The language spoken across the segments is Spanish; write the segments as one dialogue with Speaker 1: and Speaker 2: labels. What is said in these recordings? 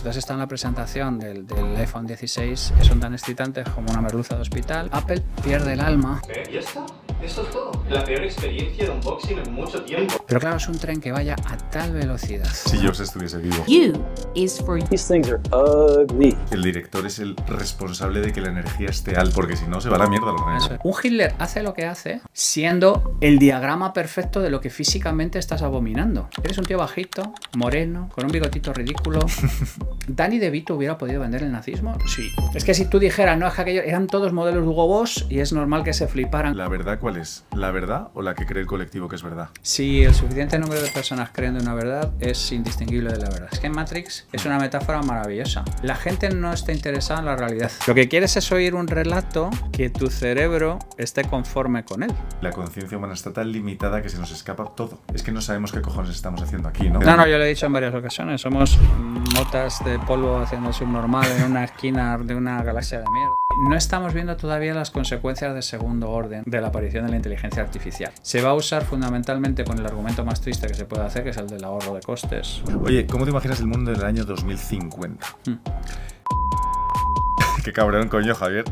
Speaker 1: Entonces está en la presentación del, iPhone 16, es tan excitante como una merluza de hospital. Apple pierde el alma.
Speaker 2: ¿Eh? ¿Y esta? Esto es todo. La peor experiencia de unboxing en mucho
Speaker 1: tiempo. Pero claro, es un tren que vaya a tal velocidad. Si
Speaker 2: yo estuviese vivo. You
Speaker 1: is for These things are
Speaker 2: ugly. El director es el responsable de que la energía esté al, porque si no se va la mierda los es.
Speaker 1: Un Hitler hace lo que hace siendo el diagrama perfecto de lo que físicamente estás abominando. Eres un tío bajito, moreno, con un bigotito ridículo. ¿Danny DeVito hubiera podido vender el nazismo? Sí. Es que si tú dijeras, no, es que eran todos modelos Hugo Boss y es normal que se fliparan. La verdad, es?
Speaker 2: ¿La verdad o la que cree el colectivo que es verdad?
Speaker 1: Si el suficiente número de personas creen de una verdad es indistinguible de la verdad. Es que Matrix es una metáfora maravillosa. La gente no está interesada en la realidad. Lo que quieres es oír un relato que tu cerebro esté conforme con él. La conciencia humana está tan limitada que se nos escapa
Speaker 2: todo. Es que no sabemos qué cojones estamos haciendo aquí, ¿no? No, no,
Speaker 1: yo lo he dicho en varias ocasiones. Somos motas de polvo haciendo subnormal en una esquina de una galaxia de mierda. No estamos viendo todavía las consecuencias de segundo orden de la aparición de la inteligencia artificial. Se va a usar fundamentalmente con el argumento más triste que se puede hacer, que es el del ahorro de costes. Oye, ¿cómo te imaginas el mundo del año
Speaker 2: 2050? Hmm. Qué cabrón, coño, Javier.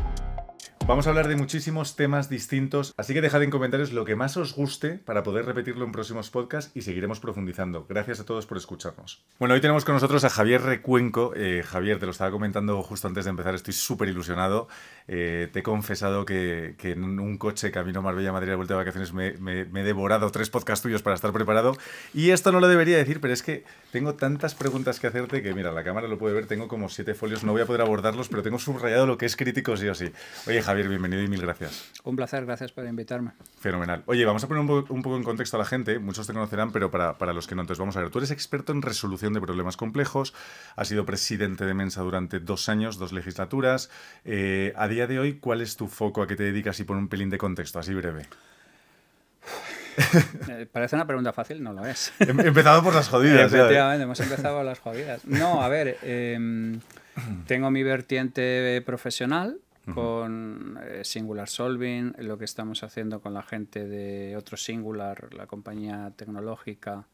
Speaker 2: Vamos a hablar de muchísimos temas distintos, así que dejad en comentarios lo que más os guste para poder repetirlo en próximos podcasts y seguiremos profundizando. Gracias a todos por escucharnos. Bueno, hoy tenemos con nosotros a Javier Recuenco. Eh, Javier, te lo estaba comentando justo antes de empezar, estoy súper ilusionado. Eh, te he confesado que, en un coche camino a Marbella-Madrid a vuelta de vacaciones me, he devorado tres podcasts tuyos para estar preparado. Y esto no lo debería decir, pero es que tengo tantas preguntas que hacerte que, mira, la cámara lo puede ver, tengo como siete folios, no voy a poder abordarlos, pero tengo subrayado lo que es crítico sí o sí. Oye, Javier, bienvenido y mil gracias.
Speaker 1: Un placer, gracias por invitarme.
Speaker 2: Fenomenal. Oye, vamos a poner un, poco en contexto a la gente, muchos te conocerán, pero para, los que no, entonces vamos a ver, tú eres experto en resolución de problemas complejos, has sido presidente de Mensa durante dos años, dos legislaturas. Eh, a día de hoy, ¿cuál es tu foco? ¿A qué te dedicas? Y pon un pelín de contexto, así breve.
Speaker 1: Eh, parece una pregunta fácil, no lo es. empezado por las jodidas. Efectivamente, hemos empezado por las jodidas. No, a ver, em, tengo mi vertiente profesional, con eh, Singular Solving, lo que estamos haciendo con la gente de otro Singular, la compañía tecnológica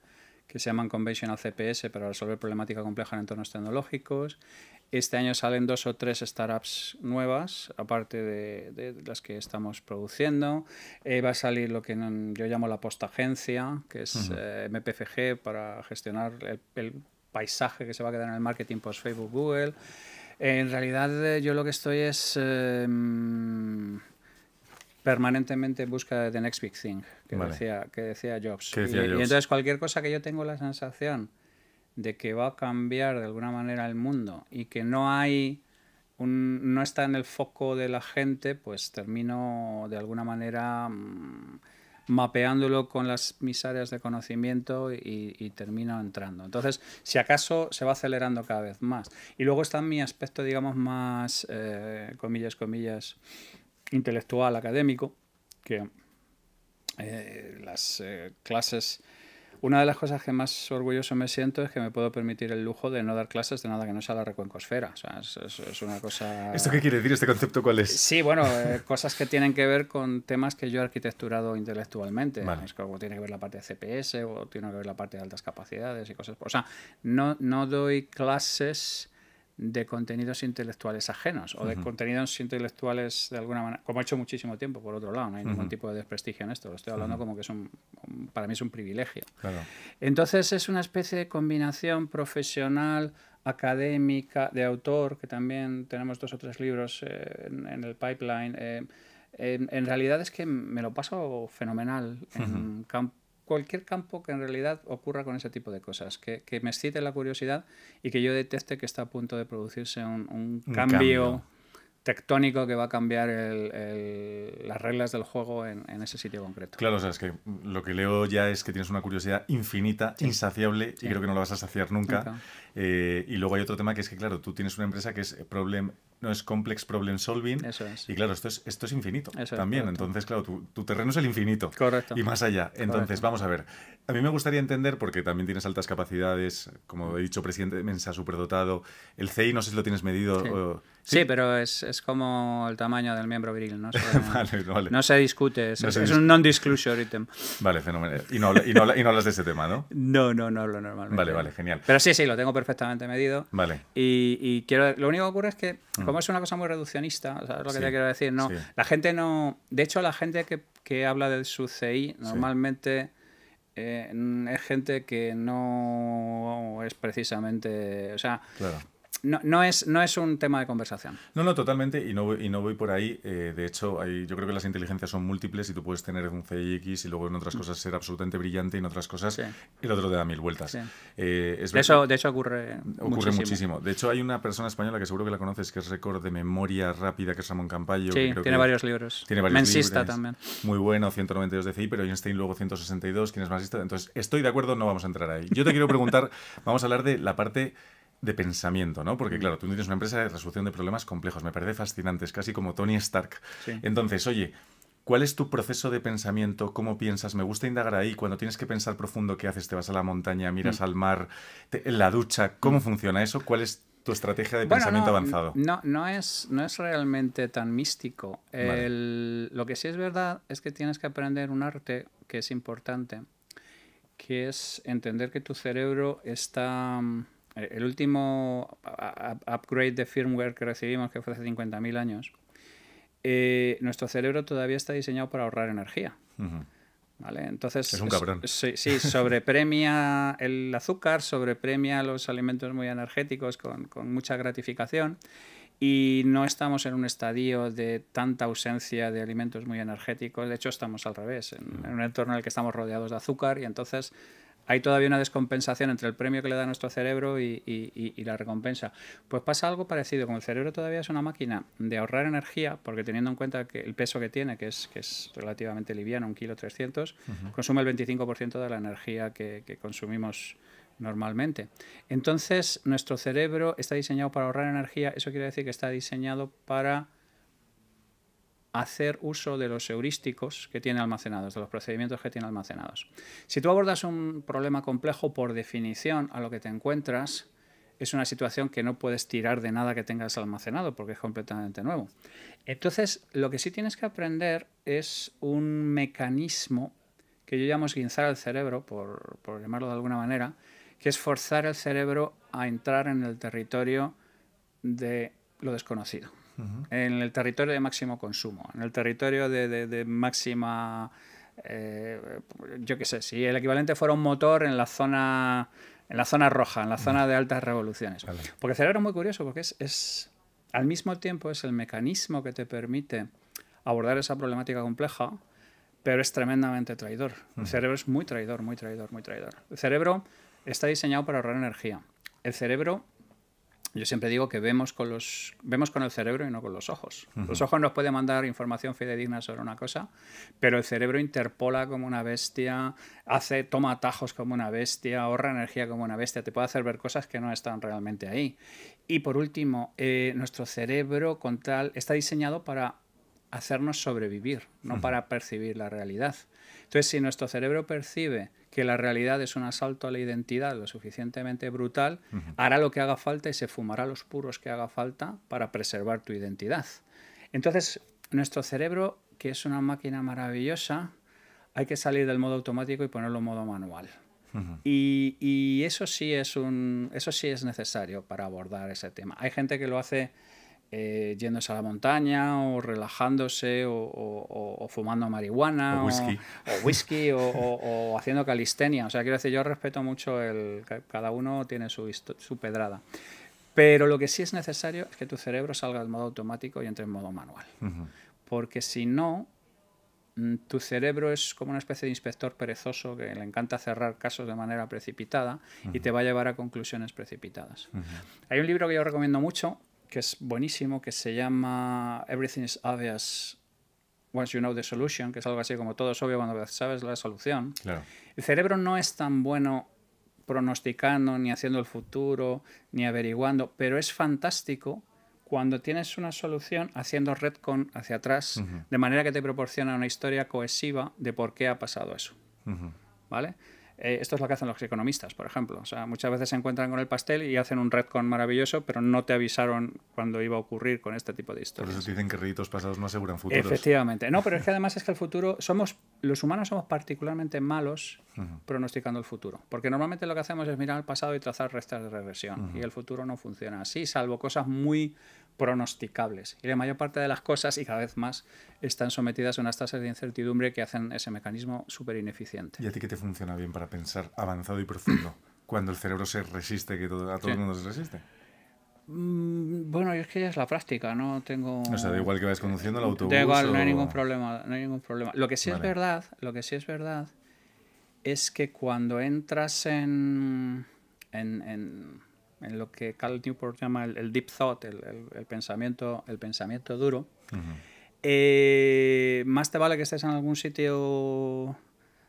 Speaker 1: que se llaman Conventional CPS para resolver problemática compleja en entornos tecnológicos. Este año salen dos o tres startups nuevas, aparte de, de las que estamos produciendo. Eh, va a salir lo que yo llamo la postagencia, que es eh, MPFG para gestionar el, el paisaje que se va a quedar en el marketing post Facebook Google. En realidad eh, yo lo que estoy es em, permanentemente en busca de the next big thing, que, decía, que decía, Jobs. y, entonces cualquier cosa que yo tengo la sensación de que va a cambiar de alguna manera el mundo y que no hay... Un, no está en el foco de la gente, pues termino de alguna manera... Mm, mapeándolo con las, mis áreas de conocimiento y, termino entrando. Entonces, si acaso, se va acelerando cada vez más. Y luego está mi aspecto, digamos, más, eh, comillas, comillas, intelectual, académico, que eh, las eh, clases una de las cosas que más orgulloso me siento es que me puedo permitir el lujo de no dar clases de nada que no sea la recuencosfera. O sea, es, una cosa... ¿Esto qué quiere
Speaker 2: decir? ¿Este concepto cuál es? Sí, bueno, eh,
Speaker 1: cosas que tienen que ver con temas que yo he arquitecturado intelectualmente. Es como tiene que ver la parte de CPS o tiene que ver la parte de altas capacidades y cosas. O sea, no, no doy clases de contenidos intelectuales ajenos o de contenidos intelectuales de alguna manera, como he hecho muchísimo tiempo, por otro lado, no hay ningún tipo de desprestigio en esto, lo estoy hablando como que para mí es un privilegio. Entonces es una especie de combinación profesional, académica, de autor, que también tenemos dos o tres libros eh, en, el pipeline. Eh, en, realidad es que me lo paso fenomenal en campo cualquier campo que en realidad ocurra con ese tipo de cosas, que, me excite la curiosidad y que yo deteste que está a punto de producirse un, cambio, tectónico que va a cambiar las reglas del juego en, ese sitio concreto.
Speaker 2: Claro, o es que lo que leo ya es que tienes una curiosidad infinita, insaciable, y creo que no la vas a saciar nunca. Eh, y luego hay otro tema que es que, claro, tú tienes una empresa que es Problem no es complex problem solving. Y claro, esto es, esto es infinito también. Entonces, claro, tu, tu, terreno es el infinito. Correcto. Y más allá. Entonces, vamos a ver. A mí me gustaría entender, porque también tienes altas capacidades, como he dicho, presidente de mensa superdotado. El CI, no sé si lo tienes medido.
Speaker 1: Sí, pero es, como el tamaño del miembro viril, ¿no? Se, No se discute, es, un non-disclosure item.
Speaker 2: Vale, fenomenal. Y no, hablas de ese tema, ¿no?
Speaker 1: No, no, no hablo normalmente. Vale, vale, genial. Pero sí, sí, lo tengo perfectamente medido. Vale. Y, y quiero, lo único que ocurre es que, mm. como es una cosa muy reduccionista, ¿sabes lo que te quiero decir? No, la gente no. De hecho, la gente que, que habla de su CI normalmente eh, es gente que no es precisamente, o sea, claro no, es, no es un tema de conversación.
Speaker 2: No, no, totalmente, y no, no voy por ahí. Eh, de hecho, yo creo que las inteligencias son múltiples y tú puedes tener un CIX y luego en otras mm. cosas ser absolutamente brillante y en otras cosas el otro te da mil vueltas. Eh, es de, eso,
Speaker 1: de hecho ocurre, ocurre muchísimo.
Speaker 2: De hecho, hay una persona española que seguro que la conoces, que es récord de memoria rápida, que es Ramón Campayo. Sí, tiene varios libros. Tiene varios Mensista también. Muy bueno, 192 de CI, pero Einstein luego 162, ¿quién es más Entonces, estoy de acuerdo, no vamos a entrar ahí. Yo te quiero preguntar, vamos a hablar de la parte de pensamiento, ¿no? Porque mm. claro, tú tienes una empresa de resolución de problemas complejos, me parece fascinante, es casi como Tony Stark. Entonces, oye, ¿cuál es tu proceso de pensamiento? ¿Cómo piensas? Me gusta indagar ahí, cuando tienes que pensar profundo, ¿qué haces? ¿Te vas a la montaña, miras mm. al mar, en la ducha? ¿Cómo mm. funciona eso? ¿Cuál es tu estrategia de pensamiento avanzado?
Speaker 1: No, no es, no es realmente tan místico. lo que sí es verdad es que tienes que aprender un arte que es importante, que es entender que tu cerebro está eh, el último upgrade de firmware que recibimos, que fue hace 50.000 años, eh, nuestro cerebro todavía está diseñado para ahorrar energía. ¿Vale? Entonces, es un cabrón. Sí, sobrepremia el azúcar, sobrepremia los alimentos muy energéticos con, mucha gratificación y no estamos en un estadio de tanta ausencia de alimentos muy energéticos. De hecho, estamos al revés, en mm. un entorno en el que estamos rodeados de azúcar y entonces hay todavía una descompensación entre el premio que le da nuestro cerebro y, la recompensa. Pues pasa algo parecido, como el cerebro todavía es una máquina de ahorrar energía, porque teniendo en cuenta que el peso que tiene, que es, que es relativamente liviano, un kilo 300, consume el 25% de la energía que consumimos normalmente. Entonces, nuestro cerebro está diseñado para ahorrar energía, eso quiere decir que está diseñado para hacer uso de los heurísticos que tiene almacenados, de los procedimientos que tiene almacenados. Si tú abordas un problema complejo, por definición, a lo que te encuentras es una situación que no puedes tirar de nada que tengas almacenado porque es completamente nuevo. Entonces, lo que sí tienes que aprender es un mecanismo que yo llamo esguinzar el cerebro, por, llamarlo de alguna manera, que es forzar el cerebro a entrar en el territorio de lo desconocido en el territorio de máximo consumo, en el territorio de, de, máxima... Eh, yo qué sé, si el equivalente fuera un motor en la zona en la zona roja, en la zona de altas revoluciones. Porque el cerebro es muy curioso, porque es, es, al mismo tiempo es el mecanismo que te permite abordar esa problemática compleja, pero es tremendamente traidor. El cerebro es muy traidor, muy traidor, muy traidor. El cerebro está diseñado para ahorrar energía. El cerebro yo siempre digo que vemos con, los, vemos con el cerebro y no con los ojos. Los ojos nos pueden mandar información fidedigna sobre una cosa, pero el cerebro interpola como una bestia, hace, toma atajos como una bestia, ahorra energía como una bestia, te puede hacer ver cosas que no están realmente ahí. Y por último, eh, nuestro cerebro con tal, está diseñado para hacernos sobrevivir, no para percibir la realidad. Entonces, si nuestro cerebro percibe que la realidad es un asalto a la identidad lo suficientemente brutal, hará lo que haga falta y se fumará los puros que haga falta para preservar tu identidad. Entonces, nuestro cerebro, que es una máquina maravillosa, hay que salir del modo automático y ponerlo en modo manual. y, y, eso sí es un, eso sí es necesario para abordar ese tema. Hay gente que lo hace eh, yéndose a la montaña o relajándose o, fumando marihuana o whisky o, haciendo calistenia. O sea, quiero decir, yo respeto mucho el... Cada uno tiene su, su pedrada. Pero lo que sí es necesario es que tu cerebro salga del modo automático y entre en modo manual. Porque si no, mm, tu cerebro es como una especie de inspector perezoso que le encanta cerrar casos de manera precipitada y te va a llevar a conclusiones precipitadas. Hay un libro que yo recomiendo mucho que es buenísimo, que se llama Everything is Obvious Once You Know the Solution, que es algo así como todo es obvio cuando sabes la solución. El cerebro no es tan bueno pronosticando, ni haciendo el futuro, ni averiguando, pero es fantástico cuando tienes una solución haciendo retcon hacia atrás, de manera que te proporciona una historia cohesiva de por qué ha pasado eso. ¿Vale? Eh, esto es lo que hacen los economistas, por ejemplo. muchas veces se encuentran con el pastel y hacen un retcon maravilloso, pero no te avisaron cuando iba a ocurrir con este tipo de historias. Por eso dicen que pasados no aseguran futuros. Efectivamente. No, pero es que además es que el futuro, somos, los humanos somos particularmente malos pronosticando el futuro. Porque normalmente lo que hacemos es mirar al pasado y trazar restas de regresión. Y el futuro no funciona así, salvo cosas muy pronosticables. Y la mayor parte de las cosas, y cada vez más, están sometidas a unas tasas de incertidumbre que hacen ese mecanismo súper ineficiente.
Speaker 2: ¿Y a ti qué te funciona bien para pensar avanzado y profundo? cuando el cerebro se resiste, que todo, a todo el mundo se resiste.
Speaker 1: Mm, bueno, es que ya es la práctica, no tengo. O sea, da igual que vayas
Speaker 2: conduciendo el autobús. Da igual, no hay ningún
Speaker 1: problema, Lo que sí es verdad, lo que sí es verdad, es que cuando entras en, en en lo que Carl Newport llama el, deep thought, el, pensamiento, el pensamiento duro, eh, más te vale que estés en algún sitio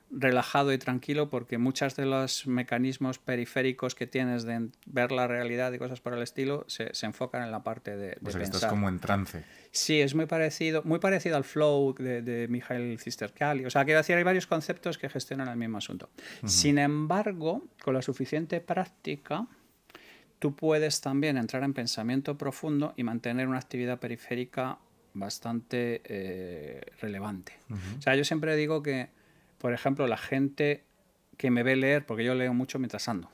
Speaker 1: relajado y tranquilo porque muchos de los mecanismos periféricos que tienes de ver la realidad y cosas por el estilo se, se enfocan en la parte de, de pensar. estás como en trance. Sí, es muy parecido, muy parecido al flow de, de Mijael Cistercali. O sea, quiero decir, hay varios conceptos que gestionan el mismo asunto. Sin embargo, con la suficiente práctica, puedes también entrar en pensamiento profundo y mantener una actividad periférica bastante eh, relevante. O sea, yo siempre digo que, por ejemplo, la gente que me ve leer, porque yo leo mucho mientras ando.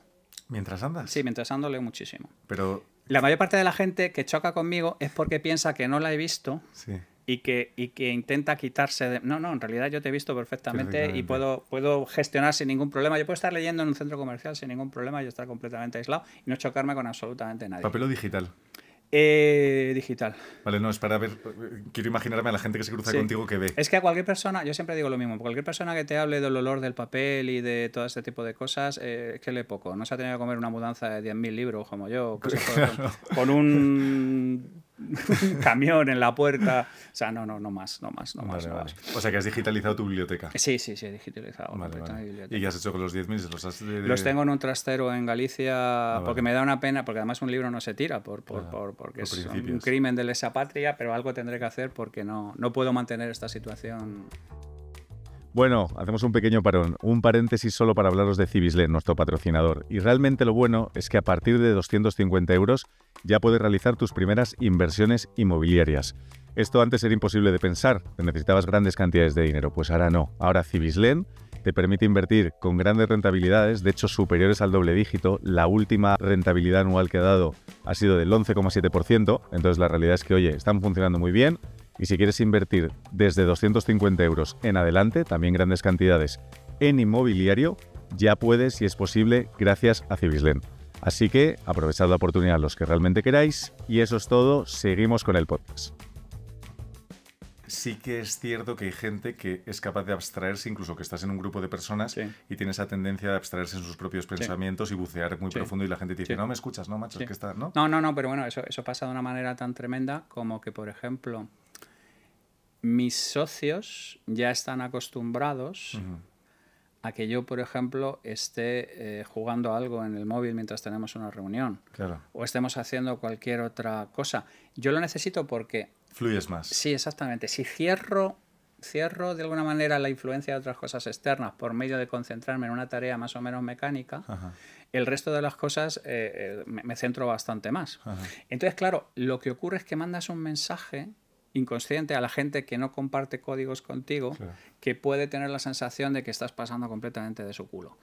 Speaker 1: ¿Mientras andas? Sí, mientras ando leo muchísimo. Pero... La mayor parte de la gente que choca conmigo es porque piensa que no la he visto sí y que, y que intenta quitarse de... No, no, en realidad yo te he visto perfectamente y puedo, puedo gestionar sin ningún problema. Yo puedo estar leyendo en un centro comercial sin ningún problema y estar completamente aislado y no chocarme con absolutamente nadie. ¿Papel
Speaker 2: digital? Eh, digital. Vale, no, es para ver. Quiero imaginarme a la gente que se cruza contigo que ve.
Speaker 1: Es que a cualquier persona, yo siempre digo lo mismo, cualquier persona que te hable del olor del papel y de todo este tipo de cosas, eh, que le poco. No se ha tenido que comer una mudanza de 10.000 libros como yo, con un un camión en la puerta. O sea, no, no, no más, no más, no más. O sea,
Speaker 2: que has digitalizado tu biblioteca.
Speaker 1: Sí, sí, sí, he digitalizado
Speaker 2: ¿Y qué has hecho con los
Speaker 1: 10.000? ¿Los, los tengo en un trastero en Galicia ah, porque me da una pena, porque además un libro no se tira por, por, porque es un crimen de lesa patria, pero algo tendré que hacer porque no, no puedo mantener esta situación
Speaker 2: bueno, hacemos un pequeño parón, un paréntesis solo para hablaros de Cibislen, nuestro patrocinador. Y realmente lo bueno es que a partir de 250 euros ya puedes realizar tus primeras inversiones inmobiliarias. Esto antes era imposible de pensar, te necesitabas grandes cantidades de dinero, pues ahora no. Ahora Civislen te permite invertir con grandes rentabilidades, de hecho superiores al doble dígito. La última rentabilidad anual que ha dado ha sido del 11,7%, entonces la realidad es que, oye, están funcionando muy bien y si quieres invertir desde 250 euros en adelante, también grandes cantidades, en inmobiliario, ya puedes, si es posible, gracias a Civislen. Así que aprovechad la oportunidad los que realmente queráis. Y eso es todo, seguimos con el podcast. Sí que es cierto que hay gente que es capaz de abstraerse, incluso que estás en un grupo de personas y tiene esa tendencia de abstraerse en sus propios pensamientos y bucear muy profundo y la gente te dice, no me escuchas, no, macho, es que está,
Speaker 1: ¿no? No, no, no, pero bueno, eso, eso pasa de una manera tan tremenda como que, por ejemplo, mis socios ya están acostumbrados a que yo, por ejemplo, esté eh, jugando algo en el móvil mientras tenemos una reunión. Claro. O estemos haciendo cualquier otra cosa. Yo lo necesito porque... Fluyes más. Sí, exactamente. Si cierro cierro de alguna manera la influencia de otras cosas externas por medio de concentrarme en una tarea más o menos mecánica, el resto de las cosas eh, eh, me, centro bastante más. Entonces, claro, lo que ocurre es que mandas un mensaje inconsciente a la gente que no comparte códigos contigo, que puede tener la sensación de que estás pasando completamente de su culo.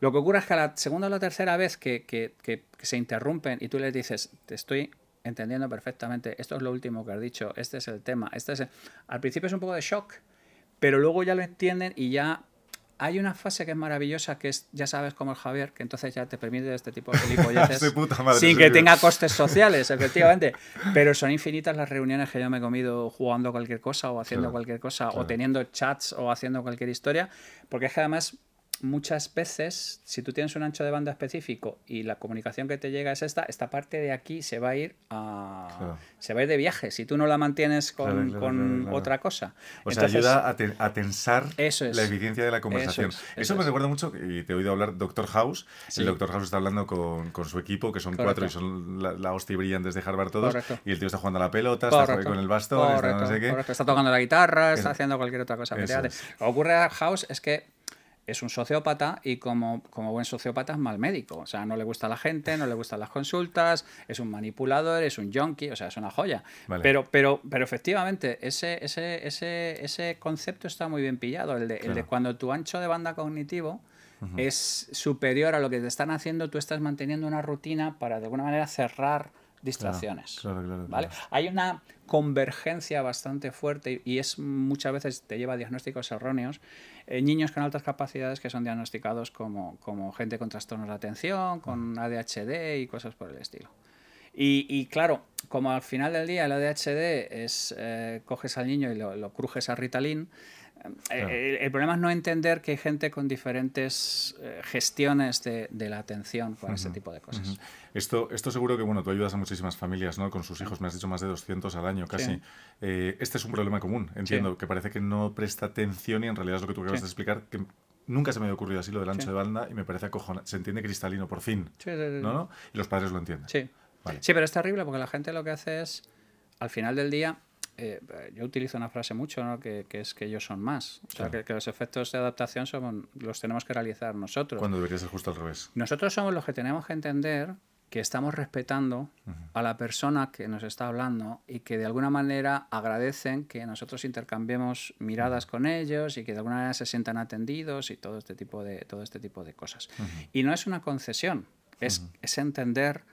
Speaker 1: Lo que ocurre es que a la segunda o la tercera vez que, se interrumpen y tú les dices, te estoy entendiendo perfectamente, esto es lo último que has dicho, este es el tema, este es el... al principio es un poco de shock, pero luego ya lo entienden y ya hay una fase que es maravillosa, que es, ya sabes, como el Javier, que entonces ya te permite este tipo de gilipolleces sin que tenga costes sociales, efectivamente. Pero son infinitas las reuniones que yo me he comido jugando cualquier cosa o haciendo cualquier cosa o teniendo chats o haciendo cualquier historia, porque es que además muchas veces, si tú tienes un ancho de banda específico y la comunicación que te llega es esta, esta parte de aquí se va a ir a, se va ir de viaje si tú no la mantienes con, otra cosa. O sea, ayuda
Speaker 2: a, tensar la eficiencia de la conversación. Eso, me recuerda mucho, y te he oído hablar Doctor House, el Doctor House está hablando con, su equipo, que son cuatro y son la, la, hostia brillantes de Harvard todos, y el tío está jugando a la pelota, está está con el bastón, está,
Speaker 1: tocando la guitarra, está haciendo cualquier otra cosa. que Ocurre a House es que es un sociópata y como, como buen sociópata es mal médico. O sea, no le gusta la gente, no le gustan las consultas, es un manipulador, es un junkie o sea, es una joya. Pero, pero, pero efectivamente, ese, ese, concepto está muy bien pillado, el de, cuando tu ancho de banda cognitivo es superior a lo que te están haciendo, tú estás manteniendo una rutina para de alguna manera cerrar distracciones. Hay una convergencia bastante fuerte y es muchas veces te lleva a diagnósticos erróneos. Eh, niños con altas capacidades que son diagnosticados como, como gente con trastornos de atención, con mm. ADHD y cosas por el estilo. Y, claro, como al final del día el ADHD es eh, coges al niño y lo, lo, crujes a Ritalin, eh, el, problema es no entender que hay gente con diferentes eh, gestiones de, la atención para ese tipo de cosas. esto, esto seguro que, bueno, tú ayudas a muchísimas
Speaker 2: familias, ¿no? Con sus hijos, me has dicho más de 200 al año casi. Eh, este es un problema común, entiendo, que parece que no presta atención y en realidad es lo que tú acabas de explicar, que nunca se me había ocurrido así lo del ancho de banda y me parece acojonante. Se entiende cristalino por fin, ¿no, sí. Y los padres lo entienden.
Speaker 1: Sí. Sí, pero es terrible porque la gente lo que hace es, al final del día eh, yo utilizo una frase mucho, ¿no? que, que, es que ellos son más. O sea, que, los efectos de adaptación son, los tenemos que realizar nosotros. Cuando debería ser justo al revés. Nosotros somos los que tenemos que entender que estamos respetando a la persona que nos está hablando y que de alguna manera agradecen que nosotros intercambiemos miradas con ellos y que de alguna manera se sientan atendidos y todo este tipo de, todo este tipo de cosas. Y no es una concesión, es, es entender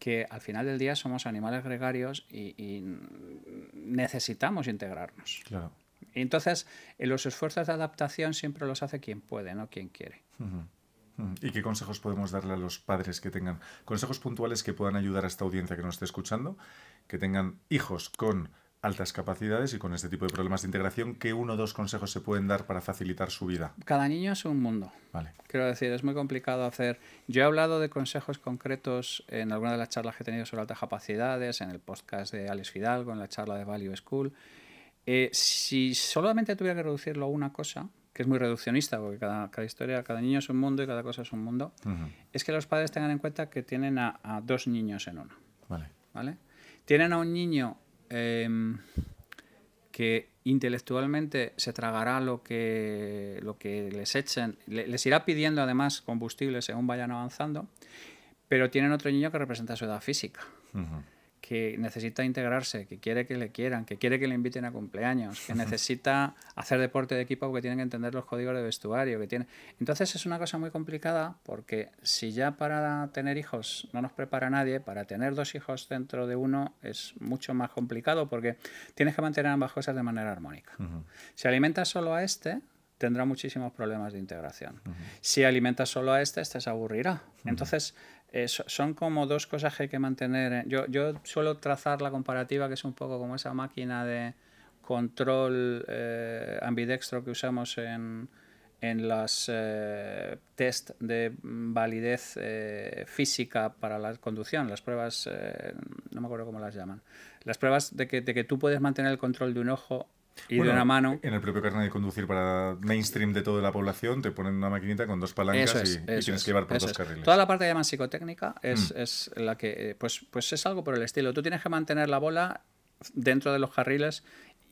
Speaker 1: que al final del día somos animales gregarios y, necesitamos integrarnos. Y entonces, eh, los esfuerzos de adaptación siempre los hace quien puede, no quien quiere.
Speaker 2: ¿Y qué consejos podemos darle a los padres que tengan consejos puntuales que puedan ayudar a esta audiencia que nos esté escuchando, que tengan hijos con altas capacidades y con este tipo de problemas de integración, ¿qué uno o dos consejos se pueden dar para facilitar su vida? Cada niño es un mundo. Vale.
Speaker 1: Quiero decir, es muy complicado hacer... Yo he hablado de consejos concretos en alguna de las charlas que he tenido sobre altas capacidades, en el podcast de Alex Fidalgo, en la charla de Value School. Eh, si solamente tuviera que reducirlo a una cosa, que es muy reduccionista, porque cada, historia, cada niño es un mundo y cada cosa es un mundo, es que los padres tengan en cuenta que tienen a, a dos niños en uno. Vale. ¿Vale? Tienen a un niño Em, que intelectualmente se tragará lo que, lo que les echen, les irá pidiendo además combustible según vayan avanzando, pero tienen otro niño que representa su edad física que necesita integrarse, que quiere que le quieran, que quiere que le inviten a cumpleaños, que necesita hacer deporte de equipo que tiene que entender los códigos de vestuario, que tiene. Entonces es una cosa muy complicada porque si ya para tener hijos no nos prepara nadie, para tener dos hijos dentro de uno es mucho más complicado porque tienes que mantener ambas cosas de manera armónica. Si alimentas solo a este, tendrá muchísimos problemas de integración. Si alimentas solo a este, este se aburrirá. Entonces, eh, son como dos cosas que hay que mantener. ¿eh? Yo, yo suelo trazar la comparativa que es un poco como esa máquina de control eh, ambidextro que usamos en, en las test de validez física para la conducción, las pruebas, no me acuerdo cómo las llaman, las pruebas de que, de que, tú puedes mantener el control de un ojo y de una mano.
Speaker 2: En el propio carnet de conducir para mainstream de toda la población te ponen una maquinita con dos palancas y, tienes que llevar por dos carriles. Toda
Speaker 1: la parte que llaman psicotécnica mm. es, la que, eh, pues, pues es algo por el estilo. Tú tienes que mantener la bola dentro de los carriles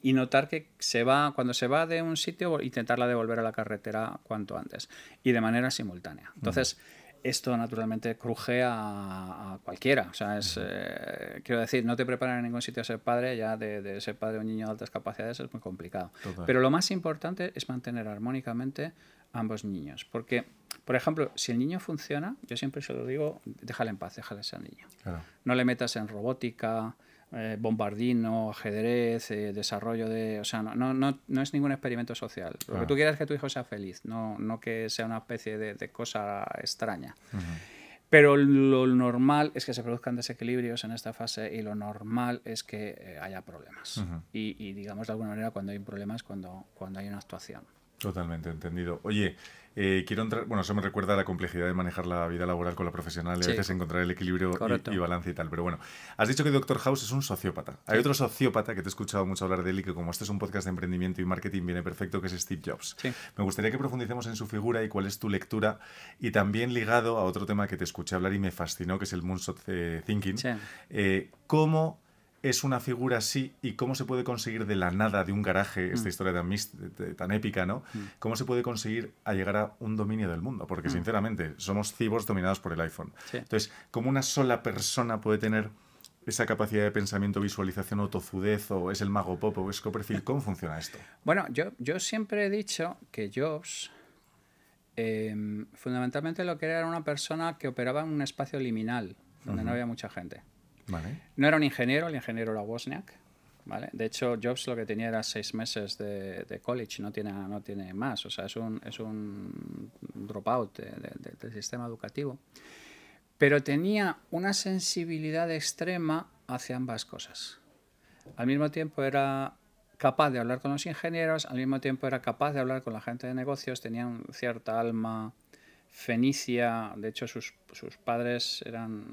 Speaker 1: y notar que se va cuando se va de un sitio intentarla devolver a la carretera cuanto antes y de manera simultánea. Mm. Entonces, esto naturalmente cruje a, cualquiera. O sea, es, eh, quiero decir, no te preparan en ningún sitio a ser padre, ya de, ser padre de un niño de altas capacidades es muy complicado. Pero lo más importante es mantener armónicamente ambos niños. Porque, por ejemplo, si el niño funciona, yo siempre se lo digo, déjale en paz, déjale ser niño. No le metas en robótica, eh, bombardino, ajedrez, eh, desarrollo de... O sea, no, no, no, es ningún experimento social. Lo que ah. tú quieras es que tu hijo sea feliz, no, no que sea una especie de, cosa extraña. Pero lo normal es que se produzcan desequilibrios en esta fase y lo normal es que eh, haya problemas. y, digamos de alguna manera cuando hay problemas, cuando, cuando hay una actuación.
Speaker 2: Totalmente entendido. Oye, eh, quiero entrar, bueno, eso me recuerda a la complejidad de manejar la vida laboral con la profesional y a veces encontrar el equilibrio y, balance y tal. Pero bueno, has dicho que Doctor House es un sociópata. Hay otro sociópata que te he escuchado mucho hablar de él y que como este es un podcast de emprendimiento y marketing viene perfecto, que es Steve Jobs. Me gustaría que profundicemos en su figura y cuál es tu lectura y también ligado a otro tema que te escuché hablar y me fascinó, que es el Moonshot eh, Thinking. Eh, ¿Cómo es una figura así y cómo se puede conseguir de la nada, de un garaje, esta mm. historia tan, épica, ¿no? Mm. ¿Cómo se puede conseguir llegar a un dominio del mundo? Porque, mm. sinceramente, somos cibos dominados por el iPhone. Entonces, ¿cómo una sola persona puede tener esa capacidad de pensamiento, visualización o tozudez, o es el mago pop, o es Copperfield? ¿Cómo funciona esto?
Speaker 1: Bueno, yo, siempre he dicho que Jobs... Em, fundamentalmente lo que era era una persona que operaba en un espacio liminal, donde no había mucha gente. No era un ingeniero, el ingeniero era Wozniak. ¿vale? De hecho, Jobs lo que tenía era seis meses de, college, no tiene, no tiene más. O sea, es un, es un dropout del sistema educativo. Pero tenía una sensibilidad extrema hacia ambas cosas. Al mismo tiempo era capaz de hablar con los ingenieros, al mismo tiempo era capaz de hablar con la gente de negocios, tenía cierta alma Fenicia, de hecho sus, padres eran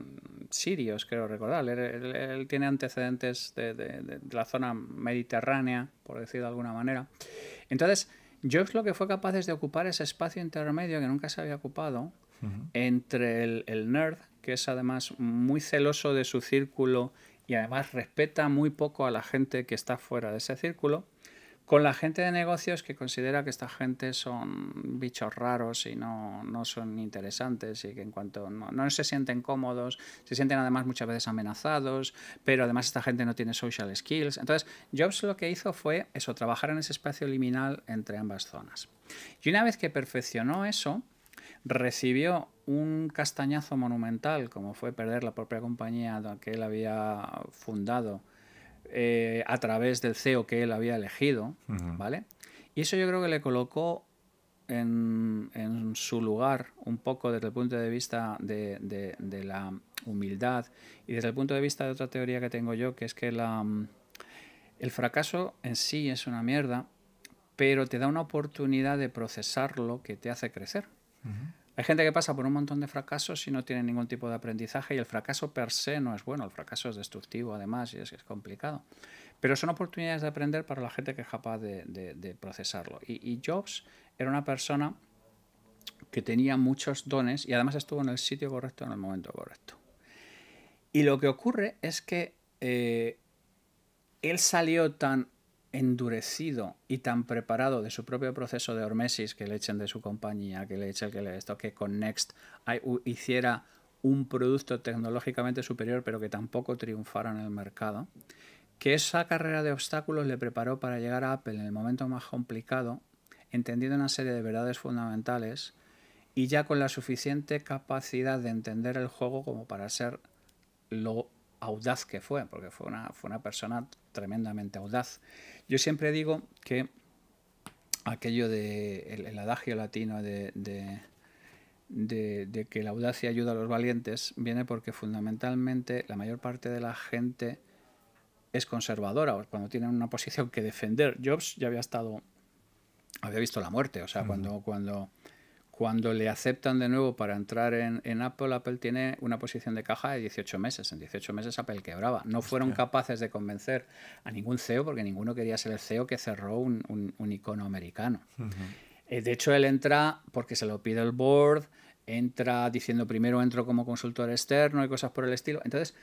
Speaker 1: sirios, creo recordar, él, tiene antecedentes de, la zona mediterránea, por decir de alguna manera. Entonces, Jobs lo que fue capaz es de ocupar ese espacio intermedio que nunca se había ocupado entre el nerd, que es además muy celoso de su círculo y además respeta muy poco a la gente que está fuera de ese círculo, con la gente de negocios que considera que esta gente son bichos raros y no, son interesantes y que en cuanto no, no, se sienten cómodos, se sienten además muchas veces amenazados, pero además esta gente no tiene social skills. Entonces, Jobs lo que hizo fue eso, trabajar en ese espacio liminal entre ambas zonas. Y una vez que perfeccionó eso, recibió un castañazo monumental, como fue perder la propia compañía que él había fundado eh, a través del CEO que él había elegido, ¿vale? Y eso yo creo que le colocó en, su lugar un poco desde el punto de vista de, la humildad y desde el punto de vista de otra teoría que tengo yo, que es que la, mm, el fracaso en sí es una mierda, pero te da una oportunidad de procesarlo que te hace crecer. Hay gente que pasa por un montón de fracasos y no tiene ningún tipo de aprendizaje y el fracaso per se no es bueno, el fracaso es destructivo además y es, complicado. Pero son oportunidades de aprender para la gente que es capaz de, procesarlo. Y, Jobs era una persona que tenía muchos dones y además estuvo en el sitio correcto en el momento correcto. Y lo que ocurre es que eh, él salió tan endurecido y tan preparado de su propio proceso de hormesis que le echen de su compañía, que le echen que le esto, que con Next hiciera un producto tecnológicamente superior pero que tampoco triunfara en el mercado, que esa carrera de obstáculos le preparó para llegar a Apple en el momento más complicado, entendiendo una serie de verdades fundamentales y ya con la suficiente capacidad de entender el juego como para ser lo audaz que fue, porque fue una, fue una persona tremendamente audaz. Yo siempre digo que aquello de el, adagio latino de, de, que la audacia ayuda a los valientes viene porque fundamentalmente la mayor parte de la gente es conservadora cuando tienen una posición que defender. Jobs ya había estado, había visto la muerte, o sea, cuando, cuando cuando le aceptan de nuevo para entrar en, Apple, Apple tiene una posición de caja de 18 meses. En 18 meses Apple quebraba. No fueron capaces de convencer a ningún CEO, porque ninguno quería ser el CEO que cerró un, icono americano. Eh, de hecho, él entra porque se lo pide el board, entra diciendo primero entro como consultor externo y cosas por el estilo. Entonces,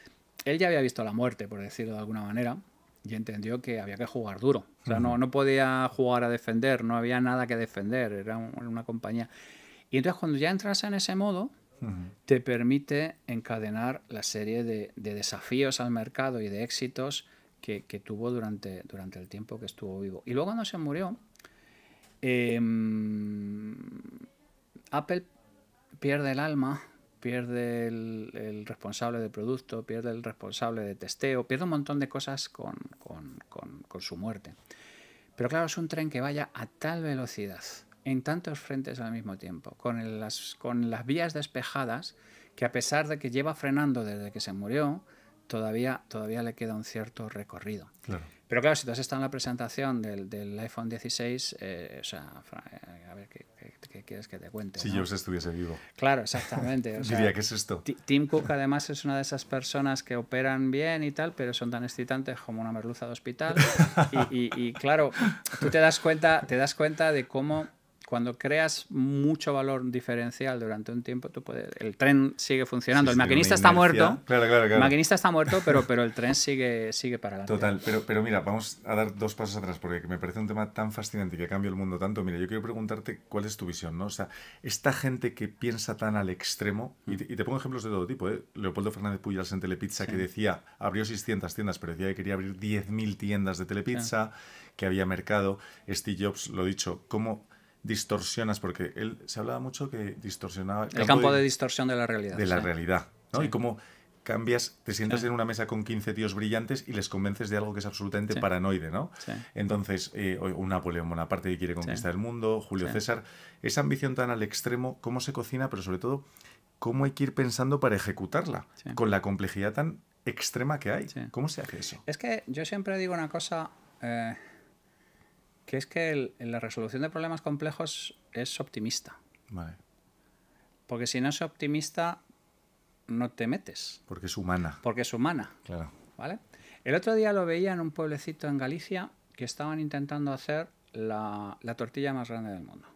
Speaker 1: él ya había visto la muerte, por decirlo de alguna manera y entendió que había que jugar duro. O sea, no, no podía jugar a defender, no había nada que defender. Era una compañía y entonces cuando ya entras en ese modo, te permite encadenar la serie de, desafíos al mercado y de éxitos que, tuvo durante, durante el tiempo que estuvo vivo. Y luego cuando se murió, em, Apple pierde el alma, pierde el, responsable de producto, pierde el responsable de testeo, pierde un montón de cosas con su muerte. Pero claro, es un tren que vaya a tal velocidad en tantos frentes al mismo tiempo, con, las, con las vías despejadas, que a pesar de que lleva frenando desde que se murió, todavía, todavía le queda un cierto recorrido. Pero claro, si tú has estado en la presentación del, del iPhone 16, eh, o sea, eh, a ver, ¿qué, quieres que te cuente? Si yo estuviese vivo. Claro, exactamente. Diría, ¿qué es esto? Tim Cook además es una de esas personas que operan bien y tal, pero son tan excitantes como una merluza de hospital. Y, y, y claro, tú te das cuenta, te das cuenta de cómo cuando creas mucho valor diferencial durante un tiempo, tú puedes, el tren sigue funcionando, el maquinista está muerto, claro, claro, el maquinista está muerto, pero, pero el tren sigue, sigue para adelante. Total, pero,
Speaker 2: pero mira, vamos a dar dos pasos atrás porque me parece un tema tan fascinante que cambia el mundo tanto. Mira, yo quiero preguntarte cuál es tu visión, ¿no? O sea, esta gente que piensa tan al extremo, y te, pongo ejemplos de todo tipo, ¿eh? Leopoldo Fernández Puyas en Telepizza que decía, abrió 600 tiendas, pero decía que quería abrir 10.000 tiendas de Telepizza, que había mercado. Steve Jobs, lo ha dicho, ¿cómo distorsionas, porque él se hablaba mucho que distorsionaba... El campo, de, distorsión de la realidad. De la realidad, ¿no? Y cómo cambias, te sientas en una mesa con 15 tíos brillantes y les convences de algo que es absolutamente paranoide, ¿no? Entonces, eh, un Napoleón Bonaparte que quiere conquistar el mundo, Julio César, esa ambición tan al extremo, cómo se cocina, pero sobre todo, cómo hay que ir pensando para ejecutarla, con la complejidad tan extrema que hay.
Speaker 1: ¿Cómo se hace eso? Es que yo siempre digo una cosa... Eh, que es que la resolución de problemas complejos es optimista. Vale. Porque si no es optimista, no te metes. Porque es humana. Porque es humana. Claro. ¿Vale? El otro día lo veía en un pueblecito en Galicia que estaban intentando hacer la, tortilla más grande del mundo.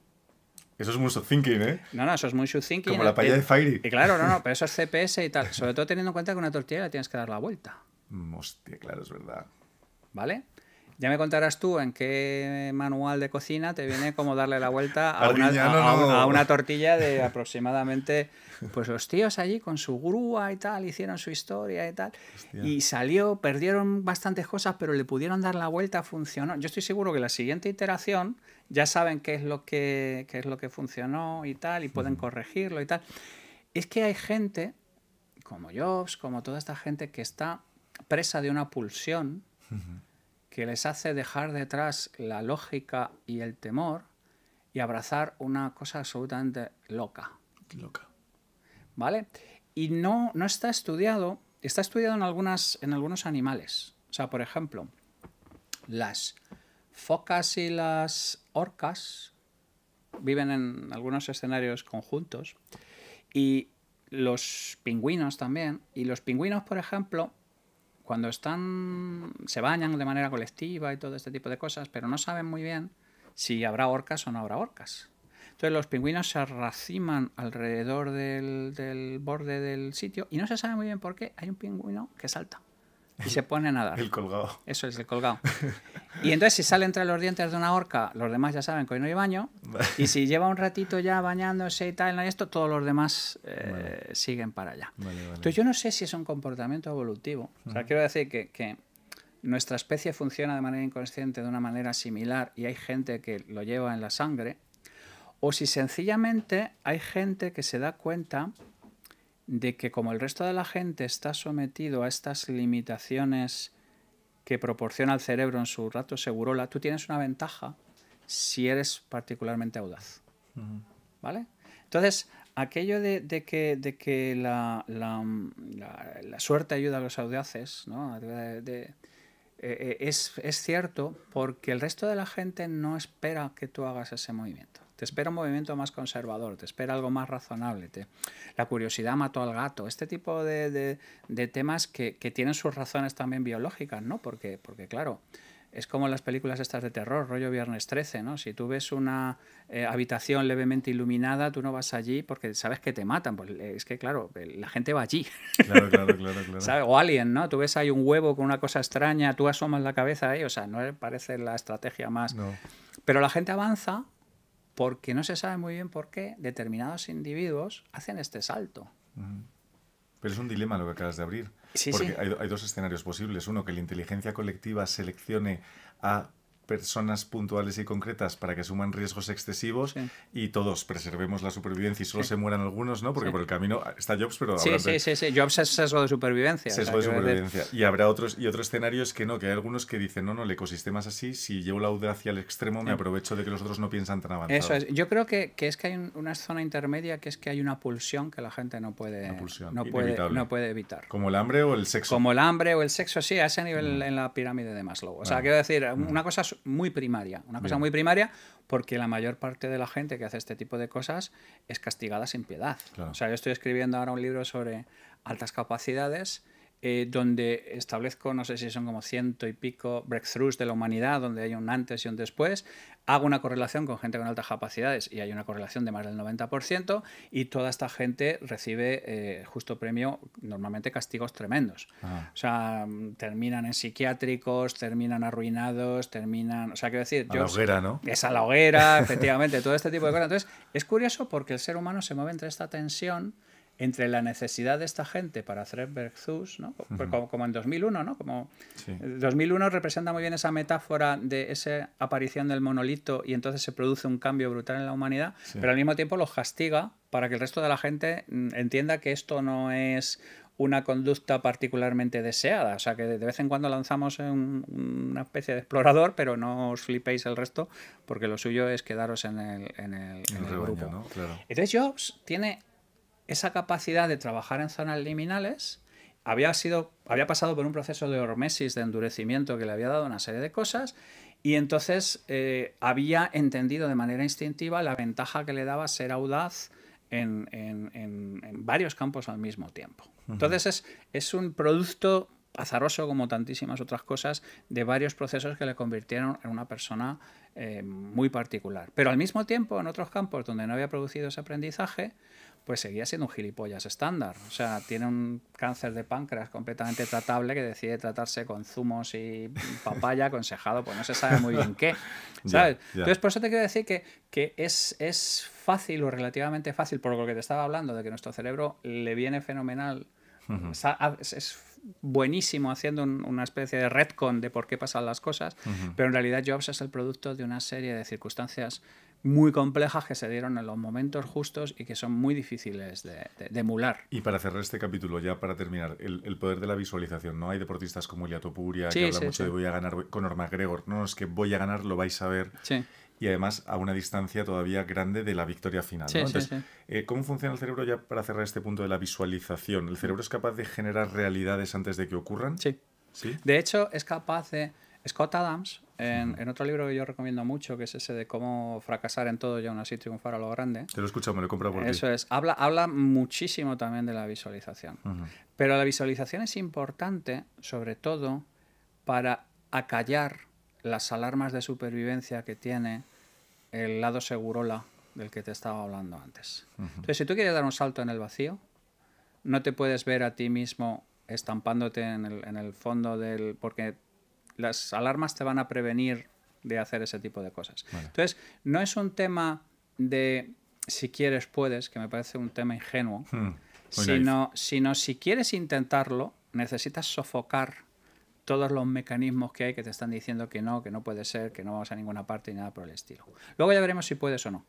Speaker 2: Eso es mucho thinking, ¿eh?
Speaker 1: No, no, eso es mucho thinking. Como la paella de Fairy. Y claro, no, no, pero eso es CPS y tal. Sobre todo teniendo en cuenta que una tortilla la tienes que dar la vuelta.
Speaker 2: Hostia, claro, es verdad.
Speaker 1: ¿Vale? Ya me contarás tú en qué manual de cocina te viene como darle la vuelta a, una, tortilla de aproximadamente, pues los tíos allí con su grúa y tal, hicieron su historia y tal, y salió, perdieron bastantes cosas, pero le pudieron dar la vuelta, funcionó. Yo estoy seguro que la siguiente iteración ya saben qué es lo que, es lo que funcionó y tal, y pueden corregirlo y tal. Es que hay gente, como Jobs, como toda esta gente, que está presa de una pulsión que les hace dejar detrás la lógica y el temor y abrazar una cosa absolutamente loca. Loca. ¿Vale? Y no, no está estudiado, está estudiado en, algunas, en algunos animales. O sea, por ejemplo, las focas y las orcas viven en algunos escenarios conjuntos y los pingüinos también. Y los pingüinos, por ejemplo, cuando están, se bañan de manera colectiva y todo este tipo de cosas, pero no saben muy bien si habrá orcas o no habrá orcas. Entonces los pingüinos se raciman alrededor del, del borde del sitio y no se sabe muy bien por qué hay un pingüino que salta y se pone a nadar. El colgado. Eso es, el colgado. Y entonces si sale entre los dientes de una orca, los demás ya saben que hoy no hay baño. Y si lleva un ratito ya bañándose y tal, y esto, todos los demás eh, siguen para allá. Entonces yo no sé si es un comportamiento evolutivo. O sea, quiero decir que, que, nuestra especie funciona de manera inconsciente de una manera similar y hay gente que lo lleva en la sangre. O si sencillamente hay gente que se da cuenta de que como el resto de la gente está sometido a estas limitaciones que proporciona el cerebro en su rato segurola, tú tienes una ventaja si eres particularmente audaz. ¿Vale? Entonces, aquello de, que, de que la, la, la, suerte ayuda a los audaces, ¿no? Eh, eh, es, es cierto porque el resto de la gente no espera que tú hagas ese movimiento te espera un movimiento más conservador, te espera algo más razonable, te... la curiosidad mató al gato, este tipo de, temas que, tienen sus razones también biológicas, ¿no? Porque, porque claro, es como las películas estas de terror, rollo Viernes 13, ¿no? Si tú ves una eh, habitación levemente iluminada, tú no vas allí porque sabes que te matan. Pues, eh, es que, claro, eh, la gente va allí. Claro, claro,
Speaker 3: claro.
Speaker 1: O alguien, ¿no? Tú ves ahí un huevo con una cosa extraña, tú asomas la cabeza ahí, o sea, no parece la estrategia más... Pero la gente avanza porque no se sabe muy bien por qué determinados individuos hacen este salto.
Speaker 2: Pero es un dilema lo que acabas de abrir. porque Hay, hay, dos escenarios posibles. Uno, que la inteligencia colectiva seleccione a personas puntuales y concretas para que suman riesgos excesivos y todos preservemos la supervivencia y solo se mueran algunos, ¿no? Porque por el camino está Jobs, pero... Sí, sí,
Speaker 1: sí, Jobs es sesgo de supervivencia. supervivencia.
Speaker 2: Y habrá otros, y otros escenarios que no, que hay algunos que dicen, no, no, el ecosistema es así, si llevo la audacia al extremo me aprovecho de que los otros no piensan tan avanzado. Eso es,
Speaker 1: yo creo que, es que hay una zona intermedia que es que hay una pulsión que la gente no puede, no puede, no puede evitar.
Speaker 2: Como el hambre o el sexo. Como el hambre
Speaker 1: o el sexo, sí, a ese nivel mm. en la pirámide de Maslow. O sea, quiero decir, mm. una cosa muy primaria, una cosa muy primaria porque la mayor parte de la gente que hace este tipo de cosas es castigada sin piedad. O sea, yo estoy escribiendo ahora un libro sobre altas capacidades eh, donde establezco, no sé si son como ciento y pico breakthroughs de la humanidad, donde hay un antes y un después, hago una correlación con gente con altas capacidades y hay una correlación de más del 90% y toda esta gente recibe eh, justo premio, normalmente castigos tremendos. Ah. O sea, terminan en psiquiátricos, terminan arruinados, terminan... O sea, quiero decir... A la hoguera, ¿no? Es a la hoguera, efectivamente, todo este tipo de cosas. Entonces, es curioso porque el ser humano se mueve entre esta tensión entre la necesidad de esta gente para hacer Bergthus, ¿no? como, como, en 2001, ¿no? Como 2001 representa muy bien esa metáfora de esa aparición del monolito y entonces se produce un cambio brutal en la humanidad, pero al mismo tiempo los castiga para que el resto de la gente mm, entienda que esto no es una conducta particularmente deseada. O sea, que de vez en cuando lanzamos una especie de explorador, pero no os flipéis el resto, porque lo suyo es quedaros en el, en el, grupo. Entonces Jobs tiene esa capacidad de trabajar en zonas liminales había, sido, había pasado por un proceso de hormesis, de endurecimiento que le había dado una serie de cosas, y entonces eh, había entendido de manera instintiva la ventaja que le daba ser audaz en, varios campos al mismo tiempo. Entonces es, un producto azaroso como tantísimas otras cosas de varios procesos que le convirtieron en una persona eh, muy particular. Pero al mismo tiempo, en otros campos donde no había producido ese aprendizaje, pues seguía siendo un gilipollas estándar. O sea, tiene un cáncer de páncreas completamente tratable que decide tratarse con zumos y papaya aconsejado, pues no se sabe muy bien qué. ¿sabes? Entonces, por eso te quiero decir que, que es, fácil o relativamente fácil, por lo que te estaba hablando, de que nuestro cerebro le viene fenomenal. es, buenísimo haciendo una especie de retcon de por qué pasan las cosas, pero en realidad Jobs es el producto de una serie de circunstancias muy complejas que se dieron en los momentos justos y que son muy difíciles de,
Speaker 2: emular. Y para cerrar este capítulo, ya para terminar, el, poder de la visualización, ¿no? Hay deportistas como Elia Topuria que habla mucho de voy a ganar con Conor Gregor No, es que voy a ganar, lo vais a ver. Y además a una distancia todavía grande de la victoria final. Entonces, eh, ¿cómo funciona el cerebro ya para cerrar este punto de la visualización? ¿El cerebro es capaz de generar realidades antes de que ocurran? Sí. ¿Sí?
Speaker 1: De hecho, es capaz de... Scott Adams, en, otro libro que yo recomiendo mucho, que es ese de cómo fracasar en todo y aún así triunfar a lo grande.
Speaker 2: Te lo escuchado, me lo he comprado por Eso es.
Speaker 1: Habla, habla muchísimo también de la visualización. Pero la visualización es importante, sobre todo, para acallar las alarmas de supervivencia que tiene el lado segurola del que te estaba hablando antes. Entonces, si tú quieres dar un salto en el vacío, no te puedes ver a ti mismo estampándote en el, en el fondo del... porque las alarmas te van a prevenir de hacer ese tipo de cosas. Entonces, no es un tema de si quieres puedes, que me parece un tema ingenuo, hmm. sino, si quieres intentarlo, necesitas sofocar todos los mecanismos que hay que te están diciendo que no, que no puede ser, que no vamos a ninguna parte y nada por el estilo. Luego ya veremos si puedes o no.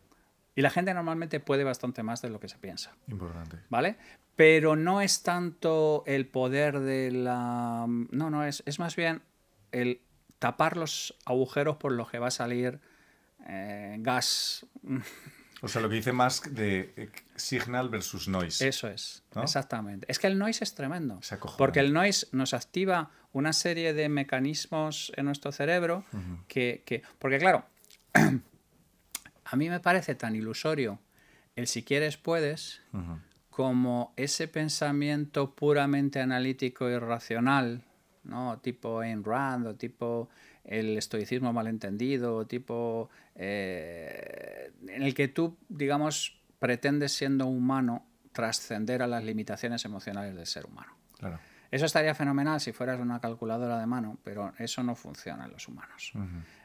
Speaker 1: Y la gente normalmente puede bastante más de lo que se piensa. Importante. ¿Vale? Pero no es tanto el poder de la... No, no, es, es más bien el tapar los agujeros por los que va a salir eh, gas. O sea, lo que dice Musk de eh, signal versus noise. Eso es, exactamente. Es que el noise es tremendo. Porque el noise nos activa una serie de mecanismos en nuestro cerebro que, Porque claro, a mí me parece tan ilusorio el si quieres puedes como ese pensamiento puramente analítico y racional ¿no? tipo Ayn Rand, o tipo el estoicismo malentendido, o tipo eh, en el que tú, digamos, pretendes siendo humano trascender a las limitaciones emocionales del ser humano. Eso estaría fenomenal si fueras una calculadora de mano, pero eso no funciona en los humanos.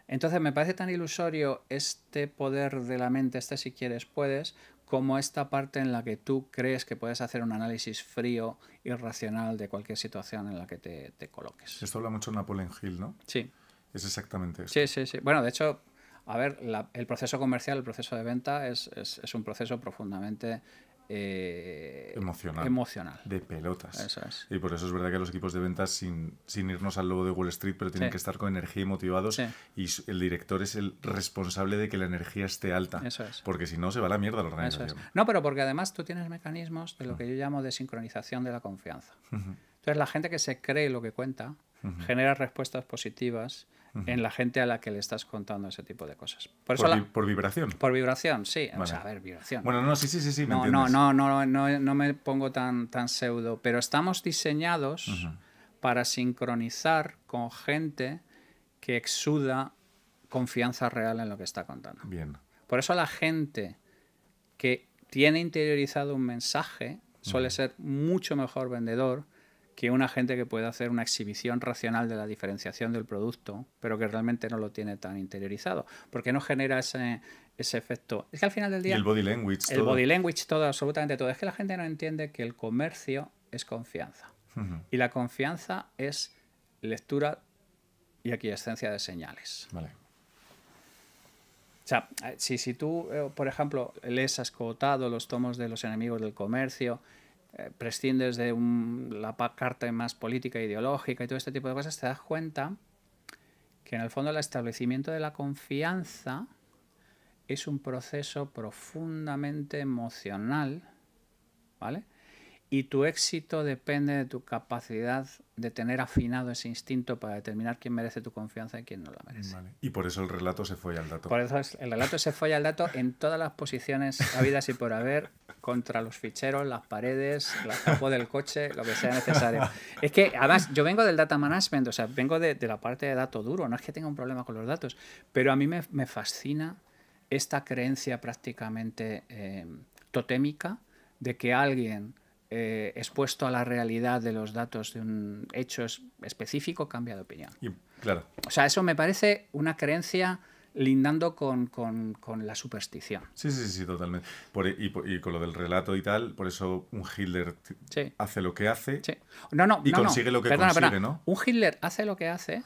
Speaker 1: Entonces me parece tan ilusorio este poder de la mente, este si quieres puedes, como esta parte en la que tú crees que puedes hacer un análisis frío y racional de cualquier situación en la que te, coloques. Esto habla mucho Napoleon Hill, ¿no? Sí. Es exactamente eso. Sí, sí, sí. Bueno, de hecho, a ver, el proceso comercial, el proceso de venta es un proceso profundamente eh, emocional.
Speaker 2: De pelotas. Y por eso es verdad que los equipos de ventas, sin, sin irnos al lobo de Wall Street, pero tienen que estar con energía y motivados. Y el director es el responsable de que la energía esté alta. Porque si no, se va a la mierda la organización.
Speaker 1: No, pero porque además tú tienes mecanismos de lo que yo llamo de sincronización de la confianza. Entonces, la gente que se cree lo que cuenta genera respuestas positivas en la gente a la que le estás contando ese tipo de cosas. Por, eso por, vibración. Por vibración, sí. a ver, vibración. Bueno, no, sí, sí, sí, me no, no, no, no, no, me pongo tan, tan pseudo, pero estamos diseñados para sincronizar con gente que exuda confianza real en lo que está contando. Bien. Por eso la gente que tiene interiorizado un mensaje suele ser mucho mejor vendedor que una gente que pueda hacer una exhibición racional de la diferenciación del producto, pero que realmente no lo tiene tan interiorizado, porque no genera ese, ese efecto. Es que al final del día... el body language. El body language, todo, absolutamente todo. Es que la gente no entiende que el comercio es confianza. Y la confianza es lectura y esencia de señales. Vale. O sea, eh, si, si tú, eh, por ejemplo, lees has los tomos de los enemigos del comercio, eh, prescindes de la parte más política, e ideológica y todo este tipo de cosas, te das cuenta que en el fondo el establecimiento de la confianza es un proceso profundamente emocional, ¿vale? y tu éxito depende de tu capacidad de tener afinado ese instinto para determinar quién merece tu confianza y quién no la merece.
Speaker 2: Y por eso el relato se folla al dato. Por
Speaker 1: eso el relato se folla al dato en todas las posiciones habidas y por haber, contra los ficheros, las paredes, el capó del coche, lo que sea necesario. Es que además yo vengo del data management, o sea, vengo de, la parte de dato duro, no es que tenga un problema con los datos, pero a mí me, me fascina esta creencia prácticamente eh, totémica de que alguien eh, expuesto a la realidad de los datos de un hecho específico cambia de opinión. claro. O sea, eso me parece una creencia lindando con, la superstición.
Speaker 2: Sí, sí, sí, totalmente. E-, y, con lo del relato y tal, por eso un Hitler hace lo que hace y consigue lo que consigue, ¿no?
Speaker 1: Un Hitler hace lo que hace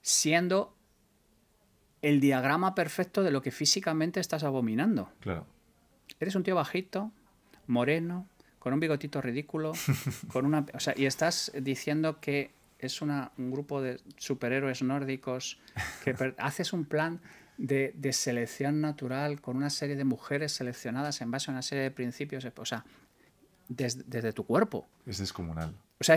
Speaker 1: siendo el diagrama perfecto de lo que físicamente estás abominando. Claro. Eres un tío bajito, moreno, con un bigotito ridículo, con una... y estás diciendo que es un grupo de superhéroes nórdicos que haces un plan de, selección natural con una serie de mujeres seleccionadas en base a una serie de principios, o sea, desde, tu cuerpo. Es descomunal. O sea,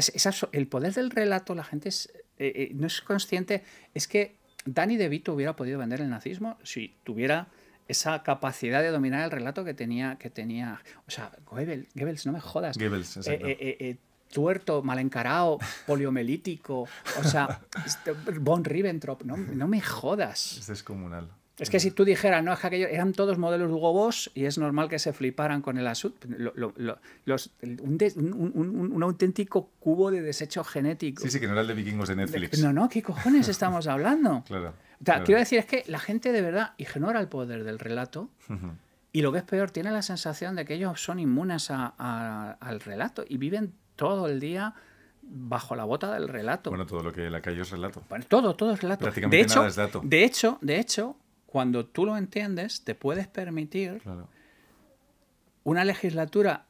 Speaker 1: el poder del relato, la gente eh, eh, no es consciente. Es que Danny DeVito hubiera podido vender el nazismo si tuviera esa capacidad de dominar el relato que tenía, que tenía o sea, Goebbels, no me jodas. Goebbels, eh, exacto. Eh, eh, tuerto, mal encarado, poliomelítico, o sea, este, Von Ribbentrop, no, no me jodas. Es descomunal. Es que si tú dijeras, no, es que eran todos modelos Hugo Boss y es normal que se fliparan con el asunto. un, un, auténtico cubo de desecho genético. Sí, sí, que no era el de vikingos de Netflix. No, no, ¿qué cojones estamos hablando? claro quiero decir, es que la gente de verdad ignora el poder del relato y lo que es peor, tiene la sensación de que ellos son inmunes al relato y viven todo el día bajo la bota del relato. Bueno, todo lo que la calle es relato. todo, todo es relato. de hecho, De hecho, cuando tú lo entiendes, te puedes permitir una legislatura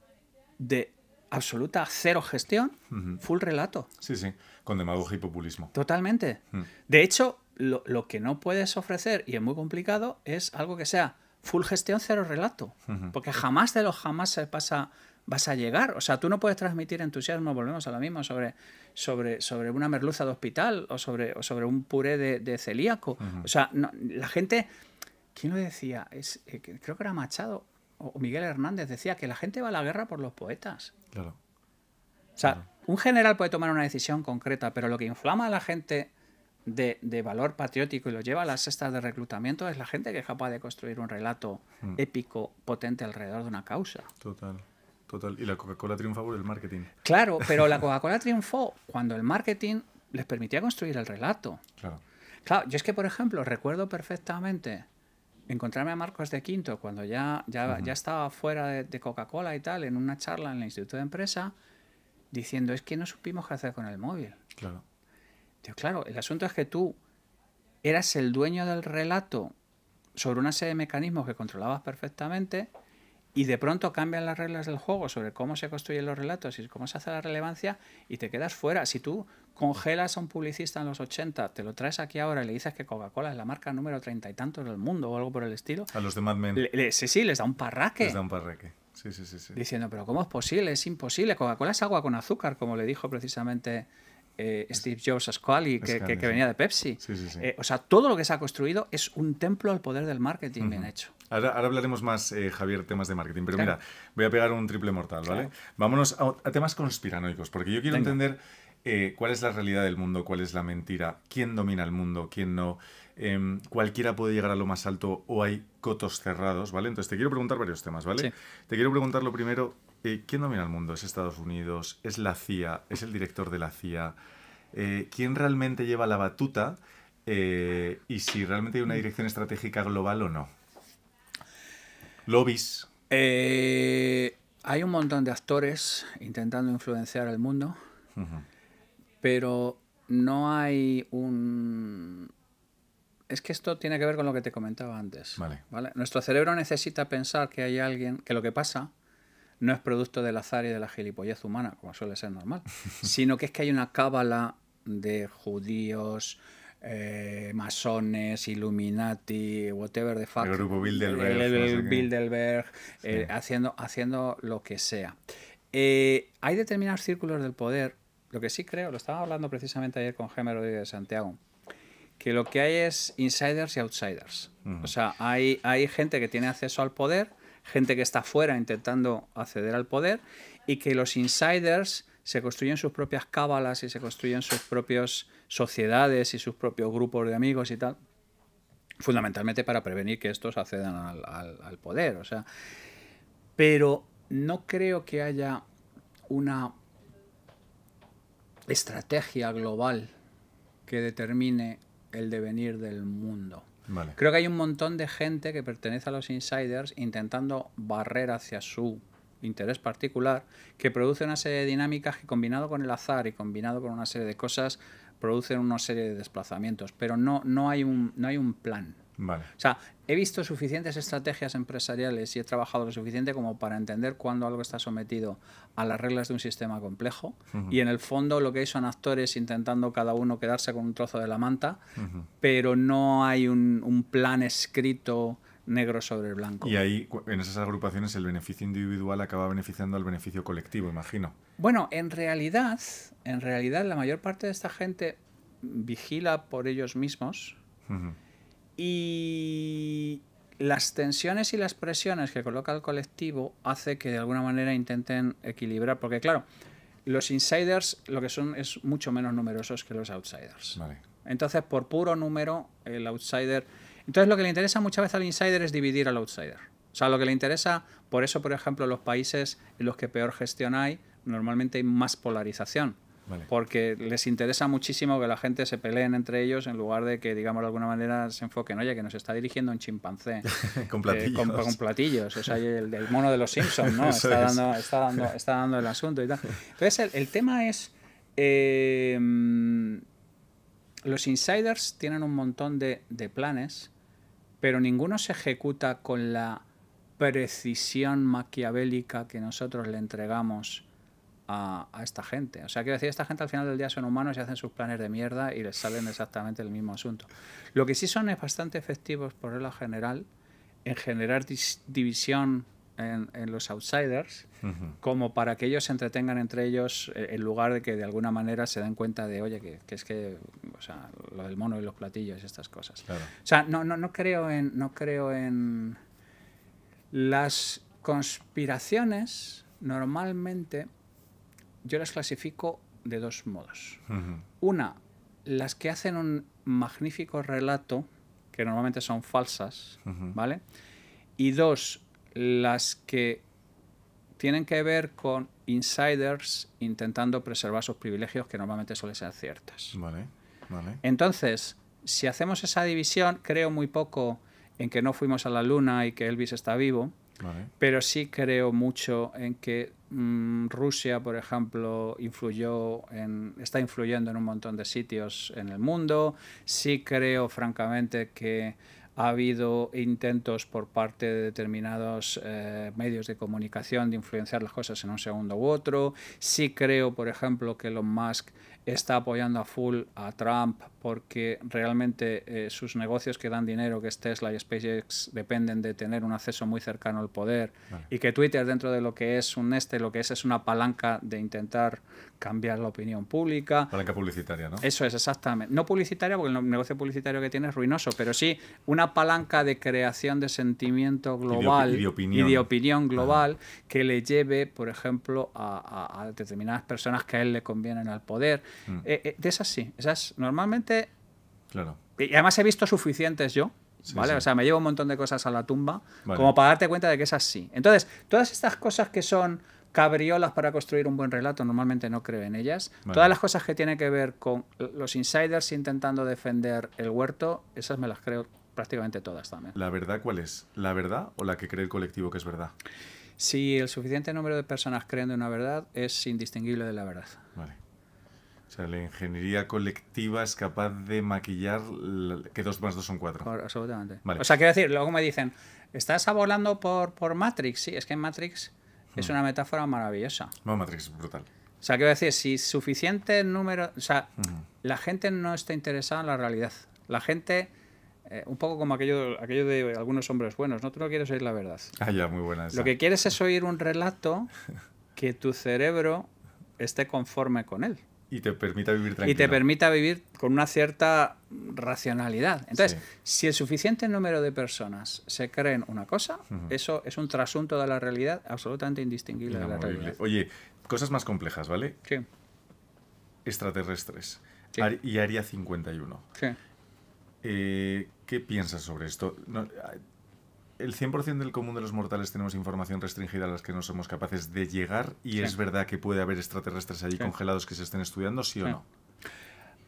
Speaker 1: de absoluta cero gestión, full relato. Sí, sí, con demagogia y populismo. Totalmente. Mm. De hecho, lo, que no puedes ofrecer, y es muy complicado, es algo que sea full gestión, cero relato. Porque jamás de los jamás se pasa vas a llegar. O sea, tú no puedes transmitir entusiasmo, volvemos a lo mismo, sobre, sobre, sobre una merluza de hospital o sobre, sobre un puré de, celíaco. O sea, la gente, ¿quién lo decía? Es, eh, creo que era Machado o Miguel Hernández, decía que la gente va a la guerra por los poetas. Claro. O sea, un general puede tomar una decisión concreta, pero lo que inflama a la gente de, valor patriótico y lo lleva a las cestas de reclutamiento es la gente que es capaz de construir un relato hmm. épico, potente alrededor de una causa. Total, total. Y la Coca-Cola triunfó por el marketing. Claro, pero la Coca-Cola triunfó cuando el marketing les permitía construir el relato. Claro. Claro, yo es que, por ejemplo, recuerdo perfectamente encontrarme a Marcos de Quinto cuando ya, ya, estaba fuera de, de Coca-Cola y tal, en una charla en el Instituto de Empresa, diciendo, es que no supimos qué hacer con el móvil. Claro claro, el asunto es que tú eras el dueño del relato sobre una serie de mecanismos que controlabas perfectamente y de pronto cambian las reglas del juego sobre cómo se construyen los relatos y cómo se hace la relevancia y te quedas fuera. Si tú congelas a un publicista en los 80, te lo traes aquí ahora y le dices que Coca-Cola es la marca número treinta y tantos del mundo o algo por el estilo. A los de Mad Men. sí, sí, les da un parraque. Les da un parraque. Sí, sí, sí, sí. Diciendo, pero ¿cómo es posible? Es imposible. Coca-Cola es agua con azúcar, como le dijo precisamente eh, Steve Jobs a Scully, que, venía de Pepsi. Eh, o sea, todo lo que se ha construido es un templo al poder del marketing bien hecho.
Speaker 2: Ahora, hablaremos más, eh, Javier, temas de marketing, pero mira, voy a pegar un triple mortal, ¿vale? Vámonos a, temas conspiranoicos, porque yo quiero entender cuál es la realidad del mundo, cuál es la mentira, quién domina el mundo, quién no. Em, cualquiera puede llegar a lo más alto o hay cotos cerrados, ¿vale? Entonces te quiero preguntar varios temas, ¿vale? Te quiero preguntar lo primero, eh, ¿quién domina el mundo? ¿Es Estados Unidos? ¿Es la CIA? ¿Es el director de la CIA? Eh, ¿Quién realmente lleva la batuta? Eh, y si realmente hay una dirección estratégica global o no. ¿Lobbies?
Speaker 1: hay un montón de actores intentando influenciar el mundo, pero no hay un... Es que esto tiene que ver con lo que te comentaba antes. ¿vale? Nuestro cerebro necesita pensar que hay alguien, que lo que pasa no es producto del azar y de la gilipollez humana, como suele ser normal, sino que es que hay una cábala de judíos, eh, masones, Illuminati, whatever the fuck. El grupo Bilderberg. Bilderberg eh, haciendo, haciendo lo que sea. Eh, hay determinados círculos del poder, lo que sí creo, lo estaba hablando precisamente ayer con Gemma y de Santiago, que lo que hay es insiders y outsiders. O sea, hay, hay gente que tiene acceso al poder gente que está fuera intentando acceder al poder y que los insiders se construyen sus propias cábalas y se construyen sus propias sociedades y sus propios grupos de amigos y tal, fundamentalmente para prevenir que estos accedan al, al poder. O sea, pero no creo que haya una estrategia global que determine el devenir del mundo. Creo que hay un montón de gente que pertenece a los insiders intentando barrer hacia su interés particular, que produce una serie de dinámicas que combinado con el azar y combinado con una serie de cosas, producen una serie de desplazamientos, pero no, no, hay, un, no hay un plan. Vale. O sea, he visto suficientes estrategias empresariales y he trabajado lo suficiente como para entender cuando algo está sometido a las reglas de un sistema complejo y en el fondo lo que hay son actores intentando cada uno quedarse con un trozo de la manta, pero no hay un, plan escrito negro sobre el blanco. Y
Speaker 2: ahí, en esas agrupaciones, el beneficio individual acaba beneficiando al beneficio
Speaker 1: colectivo, imagino. Bueno, en realidad, en realidad la mayor parte de esta gente vigila por ellos mismos. Y las tensiones y las presiones que coloca el colectivo hace que de alguna manera intenten equilibrar, porque claro, los insiders lo que son es mucho menos numerosos que los outsiders. Entonces, por puro número, el outsider... Entonces, lo que le interesa muchas veces al insider es dividir al outsider. O sea, lo que le interesa, por eso, por ejemplo, los países en los que peor gestión hay, normalmente hay más polarización. Porque les interesa muchísimo que la gente se peleen entre ellos en lugar de que, digamos, de alguna manera se enfoquen, oye, que nos está dirigiendo un chimpancé. Eh, con platillos. con, platillos. O sea, el, mono de los Simpsons, ¿no? Está dando, el asunto y tal. Entonces, el, tema es. Em, los insiders tienen un montón de planes, pero ninguno se ejecuta con la precisión maquiavélica que nosotros le entregamos a, esta gente. O sea, quiero decir, esta gente al final del día son humanos y hacen sus planes de mierda y les salen exactamente el mismo asunto. Lo que sí son es bastante efectivos por lo general en generar división en, los outsiders como para que ellos se entretengan entre ellos eh, en lugar de que de alguna manera se den cuenta de, oye, que, es que, o sea, lo del mono y los platillos y estas cosas. O sea, no, no, no, creo en, no creo en las conspiraciones normalmente yo las clasifico de dos modos. Una, las que hacen un magnífico relato, que normalmente son falsas, ¿vale? Y dos, las que tienen que ver con insiders intentando preservar sus privilegios que normalmente suelen ser ciertas. Vale, vale. Entonces, si hacemos esa división, creo muy poco en que no fuimos a la luna y que Elvis está vivo, pero sí creo mucho en que mm, Rusia, por ejemplo, influyó en, está influyendo en un montón de sitios en el mundo. Sí creo, francamente, que ha habido intentos por parte de determinados eh, medios de comunicación de influenciar las cosas en un segundo u otro. Sí creo, por ejemplo, que Elon Musk está apoyando a full a Trump porque realmente eh, sus negocios que dan dinero, que es Tesla y SpaceX, dependen de tener un acceso muy cercano al poder y que Twitter dentro de lo que es un este, lo que es es una palanca de intentar cambiar la opinión pública. Palanca publicitaria, ¿no? Eso es, exactamente. No publicitaria porque el negocio publicitario que tiene es ruinoso, pero sí una palanca de creación de sentimiento global y de, opinión. global que le lleve, por ejemplo, a determinadas personas que a él le convienen al poder. Mm. Eh, eh, de esas sí, esas normalmente... Claro. Y además he visto suficientes yo, ¿vale? O sea, me llevo un montón de cosas a la tumba como para darte cuenta de que esas sí. Entonces, todas estas cosas que son cabriolas para construir un buen relato, normalmente no creo en ellas. Todas las cosas que tienen que ver con los insiders intentando defender el huerto, esas me las creo prácticamente todas también.
Speaker 2: ¿La verdad cuál es? ¿La verdad o la que cree el colectivo que es verdad?
Speaker 1: Si el suficiente número de personas creen de una verdad, es indistinguible de la verdad.
Speaker 2: Vale sea, la ingeniería colectiva es capaz de maquillar que dos más dos son 4. Absolutamente. O sea,
Speaker 1: quiero decir, luego me dicen, estás volando por, por Matrix. Sí, es que Matrix es hmm. una metáfora maravillosa.
Speaker 2: No, Matrix es brutal. O
Speaker 1: sea, quiero decir, si suficiente número. O sea, hmm. la gente no está interesada en la realidad. La gente. Eh, un poco como aquello, aquello de algunos hombres buenos, ¿no? Tú no quieres oír la verdad.
Speaker 2: Ah, muy buena Lo que
Speaker 1: quieres es oír un relato que tu cerebro esté conforme con él.
Speaker 2: Y te permita vivir tranquilo. Y te
Speaker 1: permita vivir con una cierta racionalidad. Entonces, si el suficiente número de personas se creen una cosa, eso es un trasunto de la realidad absolutamente indistinguible de la realidad.
Speaker 2: Oye, cosas más complejas, ¿vale? Sí. Extraterrestres. y Área 51. Sí. Eh, ¿Qué piensas sobre esto? el 100% del común de los mortales tenemos información restringida a las que no somos capaces de llegar y es verdad que puede haber extraterrestres allí congelados que se estén estudiando, sí o no.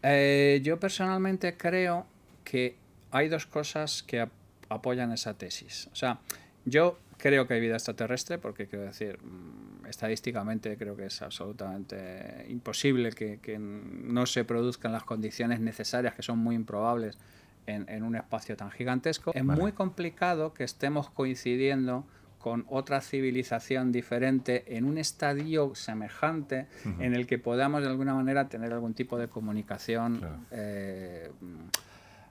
Speaker 2: Eh,
Speaker 1: yo personalmente creo que hay dos cosas que apoyan esa tesis. O sea, yo creo que hay vida extraterrestre porque quiero decir, mm, estadísticamente creo que es absolutamente imposible que no se produzcan las condiciones necesarias, que son muy improbables en, un espacio tan gigantesco, es muy complicado que estemos coincidiendo con otra civilización diferente en un estadio semejante en el que podamos de alguna manera tener algún tipo de comunicación,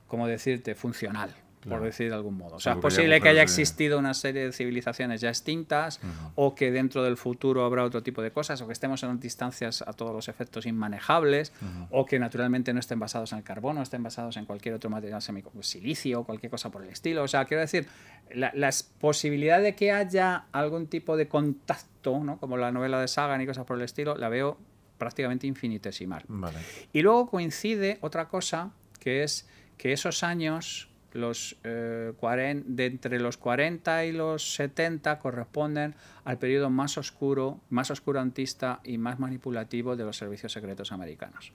Speaker 1: como eh, mm, decirte, funcional por decir de algún modo. O sea, es posible que, haya existido una serie de civilizaciones ya extintas o que dentro del futuro habrá otro tipo de cosas o que estemos en distancias a todos los efectos inmanejables o que naturalmente no estén basados en el carbono, estén basados en cualquier otro material semiconductor, pues, silicio cualquier cosa por el estilo. O sea, quiero decir, la, posibilidad de que haya algún tipo de contacto, ¿no? como la novela de Sagan y cosas por el estilo, la veo prácticamente infinitesimal. Vale. Y luego coincide otra cosa que es que esos años los, 40, eh, de entre los 40 y los 70 corresponden al periodo más oscuro, más oscurantista y más manipulativo de los servicios secretos americanos.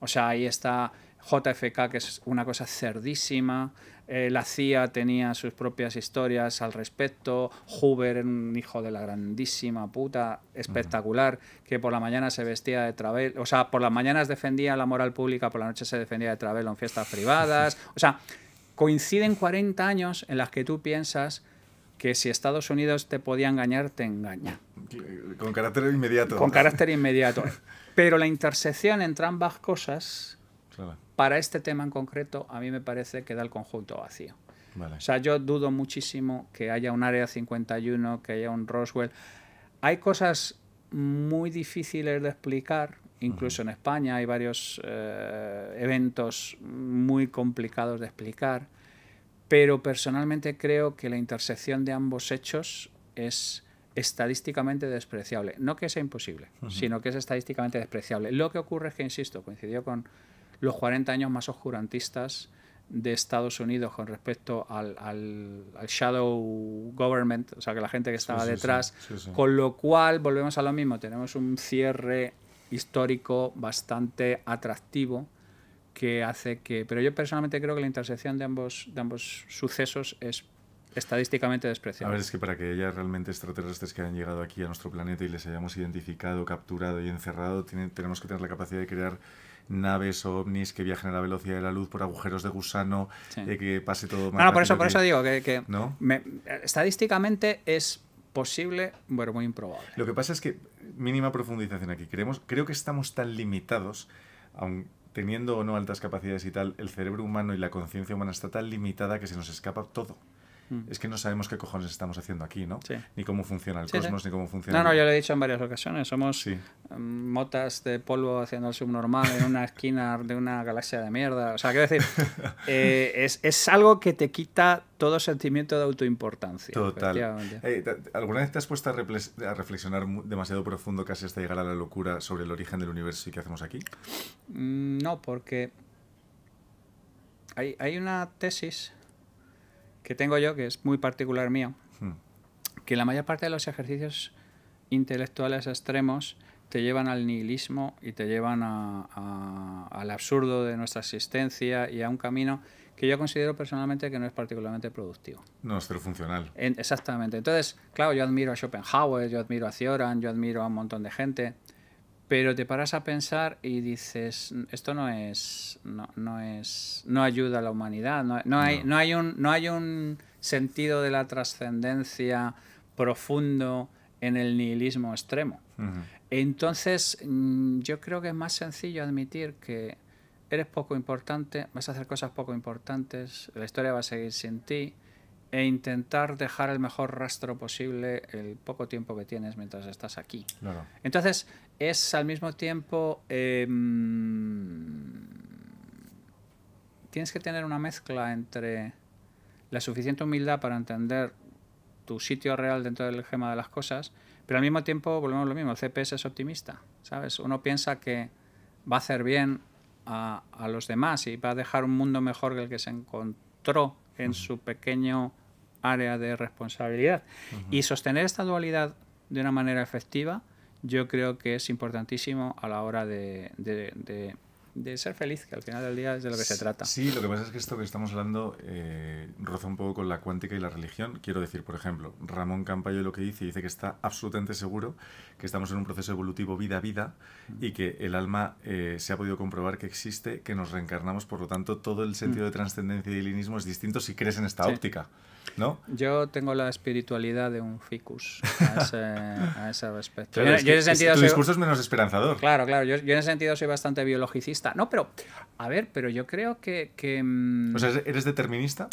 Speaker 1: O sea, ahí está JFK, que es una cosa cerdísima, eh, la CIA tenía sus propias historias al respecto, Hoover un hijo de la grandísima puta espectacular, que por la mañana se vestía de travel, o sea, por las mañanas defendía la moral pública, por la noche se defendía de travel en fiestas privadas, o sea, coinciden 40 años en las que tú piensas que si Estados Unidos te podía engañar, te engaña. Con carácter inmediato. Con carácter inmediato. Pero la intersección entre ambas cosas, para este tema en concreto, a mí me parece que da el conjunto vacío. O sea, yo dudo muchísimo que haya un Área 51, que haya un Roswell. Hay cosas muy difíciles de explicar Incluso en España hay varios eh, eventos muy complicados de explicar, pero personalmente creo que la intersección de ambos hechos es estadísticamente despreciable. No que sea imposible, sino que es estadísticamente despreciable. Lo que ocurre es que, insisto, coincidió con los 40 años más oscurantistas de Estados Unidos con respecto al, al, shadow government, o sea, que la gente que estaba detrás, con lo cual volvemos a lo mismo, tenemos un cierre histórico bastante atractivo que hace que... Pero yo personalmente creo que la intersección de ambos, de ambos sucesos es estadísticamente despreciable. A ver, es
Speaker 2: que para que haya realmente extraterrestres que hayan llegado aquí a nuestro planeta y les hayamos identificado, capturado y encerrado, tenemos que tener la capacidad de crear naves o ovnis que viajen a la velocidad de la luz por agujeros de gusano, eh, que pase todo No, por eso, por eso digo que,
Speaker 1: estadísticamente es posible, pero muy improbable. Lo que pasa es que,
Speaker 2: mínima profundización aquí, creo que estamos tan limitados, aun teniendo o no altas capacidades y tal, el cerebro humano y la conciencia humana está tan limitada que se nos escapa todo. Mm. es que no sabemos qué cojones estamos haciendo aquí, ¿no? Ni cómo funciona el cosmos, ni cómo funciona... No, no, yo
Speaker 1: lo he dicho en varias ocasiones, somos mm, motas de polvo haciendo el subnormal en una esquina de una galaxia de mierda. O sea, quiero decir, eh, es, algo que te quita todo sentimiento de autoimportancia. Total. Eh,
Speaker 2: ¿Alguna vez te has puesto a, reflexionar demasiado profundo casi hasta llegar a la locura sobre el origen del universo y qué hacemos aquí?
Speaker 1: Mm, no, porque... Hay, hay, una tesis que tengo yo, que es muy particular mío, hmm. que la mayor parte de los ejercicios intelectuales extremos te llevan al nihilismo y te llevan al absurdo de nuestra existencia y a un camino que yo considero personalmente que no es particularmente productivo.
Speaker 2: No es funcional.
Speaker 1: exactamente. Entonces, claro, yo admiro a Schopenhauer, yo admiro a Cioran, yo admiro a un montón de gente, pero te paras a pensar y dices, esto no es, no, es, no ayuda a la humanidad, no, hay, no. hay un, no hay un sentido de la trascendencia profundo en el nihilismo extremo. Entonces, mm, yo creo que es más sencillo admitir que eres poco importante, vas a hacer cosas poco importantes, la historia va a seguir sin ti, e intentar dejar el mejor rastro posible el poco tiempo que tienes mientras estás aquí. Entonces, es al mismo tiempo... Em, tienes que tener una mezcla entre la suficiente humildad para entender tu sitio real dentro del gema de las cosas, pero al mismo tiempo volvemos lo mismo, el CPS es optimista, ¿sabes? Uno piensa que va a hacer bien a, los demás y va a dejar un mundo mejor que el que se encontró en su pequeño área de responsabilidad. Y sostener esta dualidad de una manera efectiva yo creo que es importantísimo a la hora de, ser feliz, que al final del día es de lo que se trata. Sí,
Speaker 2: lo que pasa es que esto que estamos hablando eh, roza un poco con la cuántica y la religión. Quiero decir, por ejemplo, Ramón Campayo lo que dice, dice que está absolutamente seguro que estamos en un proceso evolutivo vida a vida y que el alma eh, se ha podido comprobar que existe, que nos reencarnamos, por lo tanto, todo el sentido mm. de trascendencia y de es distinto si crees en esta óptica.
Speaker 1: Yo tengo la espiritualidad de un ficus a ese, respecto. Claro, tu discurso es menos esperanzador. Claro, claro. Yo, en ese sentido soy bastante biologicista. No, pero, a ver, pero yo creo que... Mm, o sea, ¿eres
Speaker 2: determinista?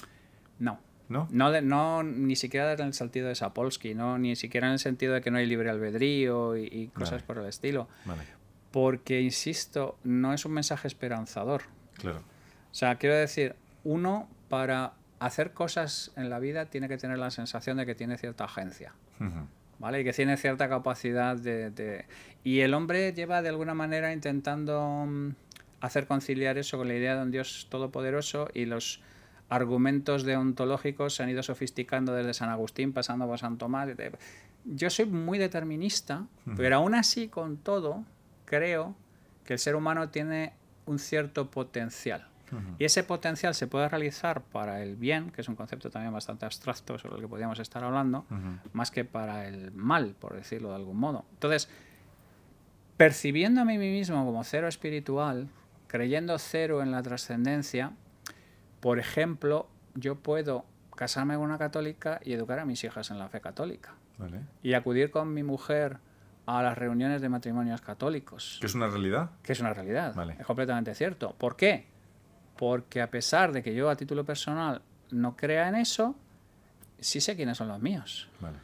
Speaker 2: No. ¿No?
Speaker 1: No, ni siquiera en el sentido de Sapolsky, ¿no? ni siquiera en el sentido de que no hay libre albedrío y, cosas por el estilo. Vale. Porque, insisto, no es un mensaje esperanzador. Claro. O sea, quiero decir, uno para hacer cosas en la vida tiene que tener la sensación de que tiene cierta agencia. ¿Vale? Y que tiene cierta capacidad de, Y el hombre lleva de alguna manera intentando mm, hacer conciliar eso con la idea de un Dios todopoderoso y los argumentos deontológicos se han ido sofisticando desde San Agustín, pasando por San Tomás. Yo soy muy determinista, pero aún así, con todo, creo que el ser humano tiene un cierto potencial y ese potencial se puede realizar para el bien, que es un concepto también bastante abstracto sobre el que podríamos estar hablando, más que para el mal, por decirlo de algún modo. Entonces, percibiendo a mí mismo como cero espiritual, creyendo cero en la trascendencia, por ejemplo, yo puedo casarme con una católica y educar a mis hijas en la fe católica. Y acudir con mi mujer a las reuniones de matrimonios católicos. ¿Que es una realidad? Que es una realidad. Es completamente cierto. ¿Por qué? Porque a pesar de que yo a título personal no crea en eso, sí sé quiénes son los míos. Vale.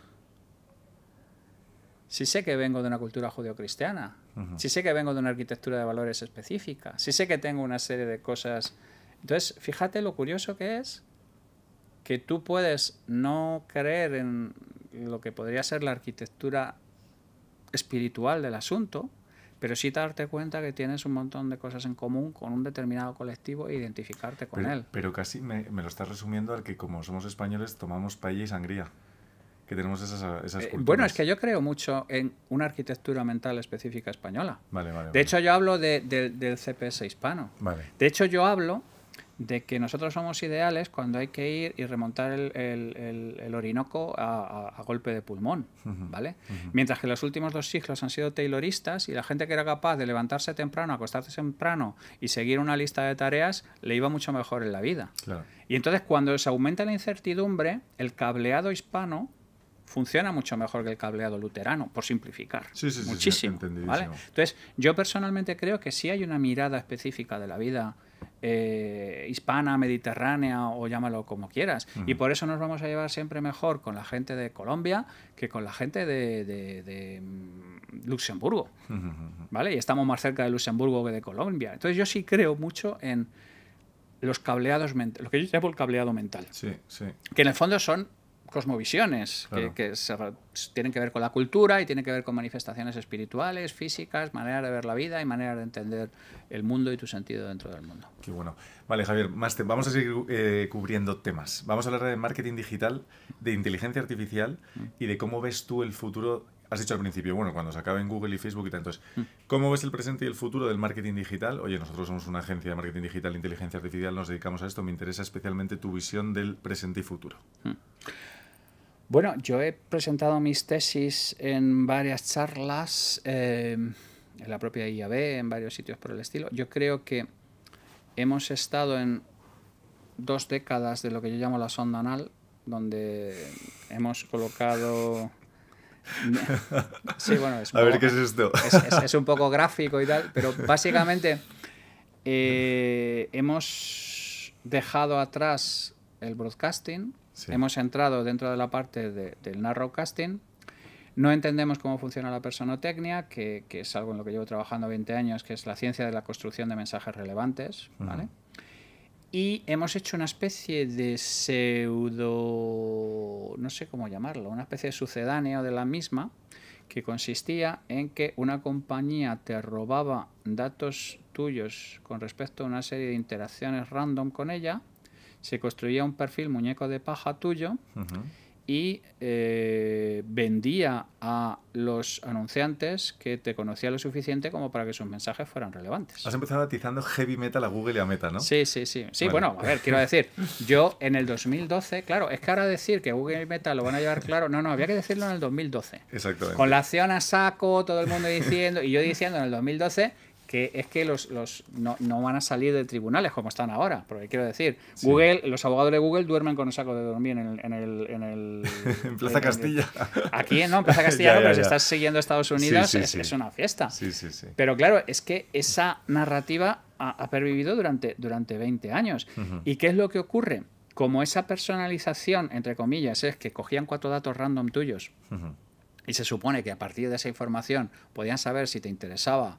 Speaker 1: Sí sé que vengo de una cultura judeocristiana. cristiana Sí sé que vengo de una arquitectura de valores específica. Sí sé que tengo una serie de cosas. Entonces, fíjate lo curioso que es que tú puedes no creer en lo que podría ser la arquitectura espiritual del asunto, pero sí darte cuenta que tienes un montón de cosas en común con un determinado colectivo e identificarte con él.
Speaker 2: Pero casi me, lo estás resumiendo al que como somos españoles tomamos paella y sangría, que tenemos esas, esas eh, culturas. bueno, es
Speaker 1: que yo creo mucho en una arquitectura mental específica española. de hecho, yo hablo del CPS hispano. De hecho, yo hablo de que nosotros somos ideales cuando hay que ir y remontar el, Orinoco a, golpe de pulmón, ¿vale? Mientras que los últimos dos siglos han sido tayloristas y la gente que era capaz de levantarse temprano, acostarse temprano y seguir una lista de tareas, le iba mucho mejor en la vida. Y entonces cuando se aumenta la incertidumbre, el cableado hispano funciona mucho mejor que el cableado luterano, por simplificar. muchísimo. Entonces, yo personalmente creo que sí hay una mirada específica de la vida eh, hispana, mediterránea o llámalo como quieras. Y por eso nos vamos a llevar siempre mejor con la gente de Colombia que con la gente de, mm, Luxemburgo. ¿Vale? Y estamos más cerca de Luxemburgo que de Colombia. Entonces yo sí creo mucho en los cableados mentales, lo que yo llamo el cableado mental. Sí, sí. Que en el fondo son cosmovisiones, que, tienen que ver con la cultura y tienen que ver con manifestaciones espirituales, físicas, manera de ver la vida y manera de entender el mundo y tu sentido dentro del mundo. Qué
Speaker 2: bueno. Vale, Javier, más te vamos a seguir eh, cubriendo temas. Vamos a hablar de marketing digital, de inteligencia artificial mm. y de cómo ves tú el futuro has dicho al principio, bueno, cuando se acabe en Google y Facebook y tal. Entonces, mm. ¿cómo ves el presente y el futuro del marketing digital? Oye, nosotros somos una agencia de marketing digital e inteligencia artificial, nos dedicamos a esto. Me interesa especialmente tu visión del presente y futuro. Mm.
Speaker 1: Bueno, yo he presentado mis tesis en varias charlas, em, en la propia IAB, en varios sitios por el estilo. Yo creo que hemos estado en dos décadas de lo que yo llamo la sonda anal, donde hemos colocado... Sí, bueno, es A ver, ¿qué es esto? Es, un poco gráfico y tal, pero básicamente eh, hemos dejado atrás el broadcasting, Hemos entrado dentro de la parte de, del casting. No entendemos cómo funciona la personotecnia, que, que, es algo en lo que llevo trabajando 20 años, que es la ciencia de la construcción de mensajes relevantes. ¿vale? Y hemos hecho una especie de pseudo. no sé cómo llamarlo, una especie de sucedáneo de la misma, que consistía en que una compañía te robaba datos tuyos con respecto a una serie de interacciones random con ella se construía un perfil muñeco de paja tuyo y eh, vendía a los anunciantes que te conocía lo suficiente como para que sus mensajes fueran relevantes. Has empezado atizando heavy metal a Google y a Meta, ¿no? Sí, sí, sí. Sí, bueno, a ver, quiero decir, yo en el 2012, claro, es que ahora decir que Google y Meta lo van a llevar claro, no, no, había que decirlo en el 2012. Exactamente. Con la acción a saco, todo el mundo diciendo, y yo diciendo en el 2012 es que los, no, van a salir de tribunales como están ahora. Porque quiero decir, Google, los abogados de Google duermen con un saco de dormir en el. En, Plaza Castilla. aquí, ¿no? En Plaza Castilla, pero si estás siguiendo Estados Unidos, es, una fiesta. Sí, sí, sí. Pero claro, es que esa narrativa ha, pervivido durante, durante 20 años. ¿Y qué es lo que ocurre? Como esa personalización, entre comillas, es que cogían cuatro datos random tuyos. y se supone que a partir de esa información podían saber si te interesaba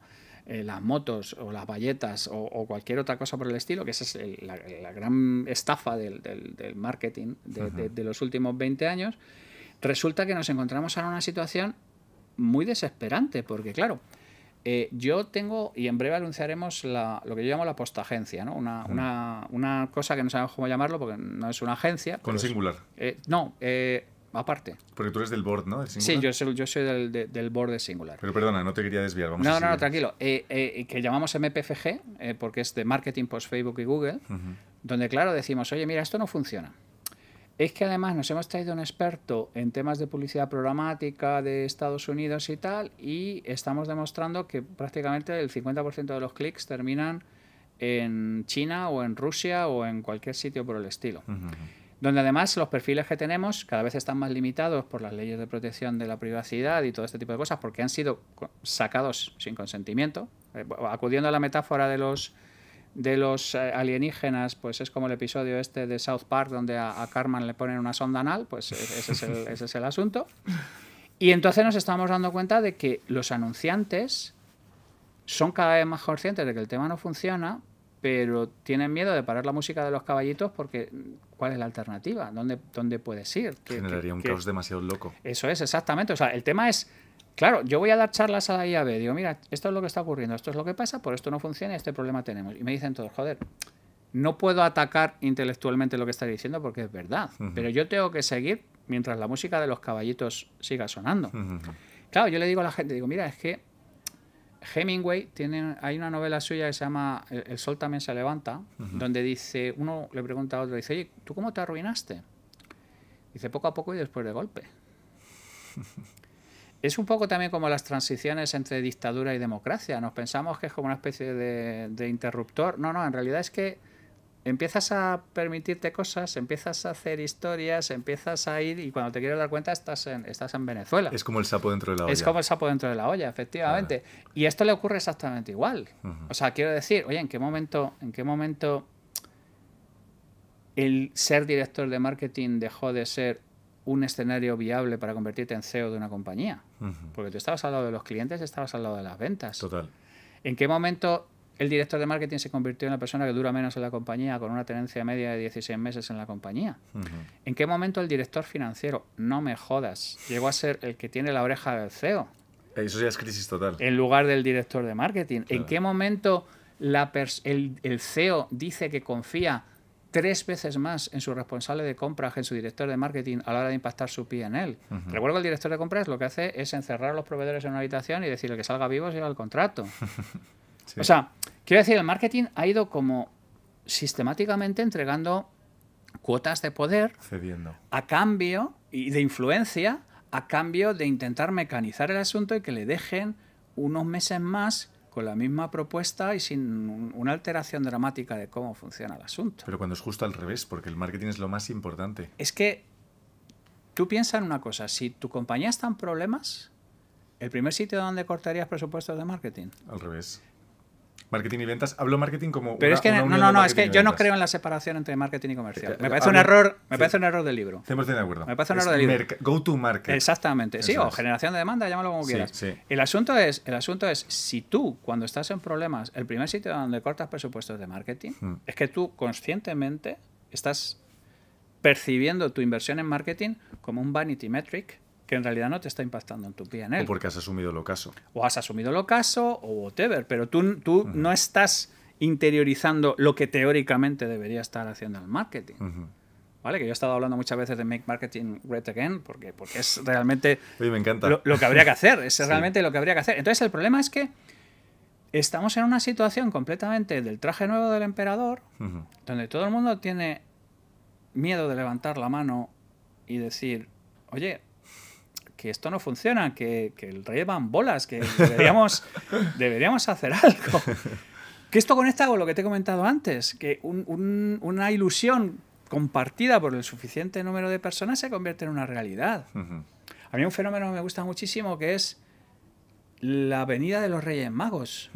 Speaker 1: eh, las motos o las valletas o, cualquier otra cosa por el estilo, que esa es la, gran estafa del, marketing de, los últimos 20 años, resulta que nos encontramos ahora en una situación muy desesperante, porque claro, eh, yo tengo, y en breve anunciaremos lo que yo llamo la postagencia, ¿no? Una, cosa que no sabemos cómo llamarlo, porque no es una agencia. Con singular. Eh, no, aparte.
Speaker 2: Porque tú eres del board, ¿no? Sí, yo
Speaker 1: soy, del, del, board de Singular.
Speaker 2: Pero perdona, no te quería desviar. no, no, no,
Speaker 1: tranquilo. Eh, eh, que llamamos MPFG, eh, porque es de marketing post Facebook y Google, donde, claro, decimos, oye, mira, esto no funciona. Es que además nos hemos traído un experto en temas de publicidad programática de Estados Unidos y tal, y estamos demostrando que prácticamente el 50% de los clics terminan en China o en Rusia o en cualquier sitio por el estilo donde además los perfiles que tenemos cada vez están más limitados por las leyes de protección de la privacidad y todo este tipo de cosas, porque han sido sacados sin consentimiento. Eh, acudiendo a la metáfora de los, de los eh, alienígenas, pues es como el episodio este de South Park donde a, Carmen le ponen una sonda anal, pues eh, ese es, el, ese es el asunto. Y entonces nos estamos dando cuenta de que los anunciantes son cada vez más conscientes de que el tema no funciona, pero tienen miedo de parar la música de los caballitos porque ¿cuál es la alternativa? ¿Dónde, dónde puedes ir?
Speaker 2: Generaría un caos demasiado loco.
Speaker 1: Eso es, exactamente. O sea, el tema es, claro, yo voy a dar charlas a la IAB, digo, mira, esto es lo que está ocurriendo, esto es lo que pasa, por esto no funciona, este problema tenemos. Y me dicen todos, joder, no puedo atacar intelectualmente lo que está diciendo porque es verdad, pero yo tengo que seguir mientras la música de los caballitos siga sonando. Claro, yo le digo a la gente, digo, mira, es que Hemingway tiene, hay una novela suya que se llama El, sol también se levanta, donde dice, uno le pregunta a otro, dice, oye, ¿tú cómo te arruinaste? Dice, poco a poco y después de golpe. es un poco también como las transiciones entre dictadura y democracia. Nos pensamos que es como una especie de interruptor. No, no, en realidad es que empiezas a permitirte cosas, empiezas a hacer historias, empiezas a ir y cuando te quieres dar cuenta estás en, Venezuela.
Speaker 2: Es como el sapo dentro de la olla. Es como el
Speaker 1: sapo dentro de la olla, efectivamente. Y esto le ocurre exactamente igual. O sea, quiero decir, oye, ¿en qué momento, en qué momento el ser director de marketing dejó de ser un escenario viable para convertirte en CEO de una compañía? Porque tú estabas al lado de los clientes, estabas al lado de las ventas. Total. ¿En qué momento el director de marketing se convirtió en la persona que dura menos en la compañía, con una tenencia media de 16 meses en la compañía. ¿En qué momento el director financiero, no me jodas, llegó a ser el que tiene la oreja del CEO? Eso ya es crisis total. En lugar del director de marketing. ¿En qué momento el, CEO dice que confía tres veces más en su responsable de compras que en su director de marketing a la hora de impactar su pie en él? Recuerdo que el director de compras lo que hace es encerrar a los proveedores en una habitación y decirle que salga vivo siga el contrato. O sea, quiero decir, el marketing ha ido como sistemáticamente entregando cuotas de poder Cediendo. a cambio y de influencia a cambio de intentar mecanizar el asunto y que le dejen unos meses más con la misma propuesta y sin una alteración dramática de cómo funciona el asunto. Pero cuando es justo al revés, porque el marketing es lo más importante. Es que tú piensas en una cosa, si tu compañía está en problemas, el primer sitio donde cortarías presupuestos de marketing.
Speaker 2: Al revés. Marketing y ventas. Hablo marketing como. Pero es que. no, no, no, es que yo no
Speaker 1: creo en la separación entre marketing y comercial. Eh, me eh, parece, un error, me un error del libro. 100% de acuerdo. Me parece un error del libro. Go to market. Exactamente. Sí, o generación de demanda, llámalo como quieras. El, asunto es, el asunto es: si tú, cuando estás en problemas, el primer sitio donde cortas presupuestos de marketing hmm. es que tú conscientemente estás percibiendo tu inversión en marketing como un vanity metric que en realidad no te está impactando en tu PNL. O porque has asumido lo caso. O has asumido lo caso, o whatever, pero tú, tú no estás interiorizando lo que teóricamente debería estar haciendo el marketing. ¿Vale? Que yo he estado hablando muchas veces de Make Marketing Great Again, porque, porque es realmente me encanta. Lo, que habría que hacer, es realmente lo que habría que hacer. Entonces el problema es que estamos en una situación completamente del traje nuevo del emperador, donde todo el mundo tiene miedo de levantar la mano y decir, oye, que esto no funciona, que, que el rey en bolas, que deberíamos, hacer algo. Que esto conecta con lo que te he comentado antes, que una ilusión compartida por el suficiente número de personas se convierte en una realidad. A mí un fenómeno que me gusta muchísimo que es la venida de los Reyes Magos.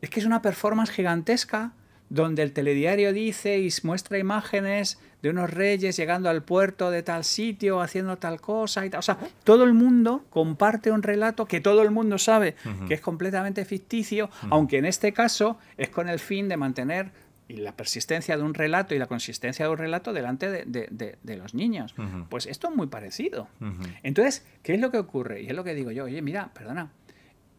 Speaker 1: Es que es una performance gigantesca donde el telediario dice y muestra imágenes de unos reyes llegando al puerto de tal sitio, haciendo tal cosa y tal. O sea, todo el mundo comparte un relato que todo el mundo sabe que es completamente ficticio, aunque en este caso es con el fin de mantener la persistencia de un relato y la consistencia de un relato delante de, los niños. Pues esto es muy parecido. Entonces, ¿qué es lo que ocurre? Y es lo que digo yo, oye, mira, perdona,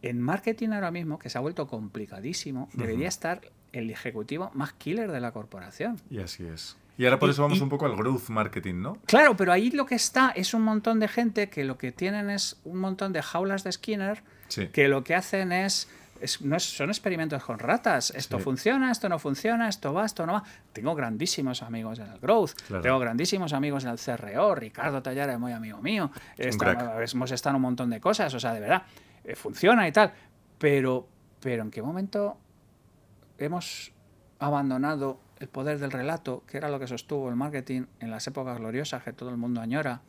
Speaker 1: en marketing ahora mismo, que se ha vuelto complicadísimo, debería estar el ejecutivo más killer de la corporación.
Speaker 2: Y así es. Y ahora por eso vamos un poco al growth marketing, ¿no?
Speaker 1: Claro, pero ahí lo que está es un montón de gente que lo que tienen es un montón de jaulas de Skinner que lo que hacen es, no son experimentos con ratas. Esto funciona, esto no funciona, esto va, esto no va. Tengo grandísimos amigos en el growth, tengo grandísimos amigos en el CRO, Ricardo Tallara es muy amigo mío, hemos estado en un montón de cosas, o sea, de verdad, eh, funciona y tal, pero, pero ¿en qué momento hemos abandonado el poder del relato, que era lo que sostuvo el marketing en las épocas gloriosas que todo el mundo añora.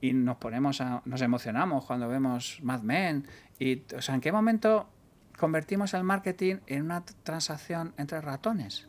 Speaker 1: Y nos ponemos a, nos emocionamos cuando vemos Mad Men. Y, o sea, ¿en qué momento convertimos el marketing en una transacción entre ratones?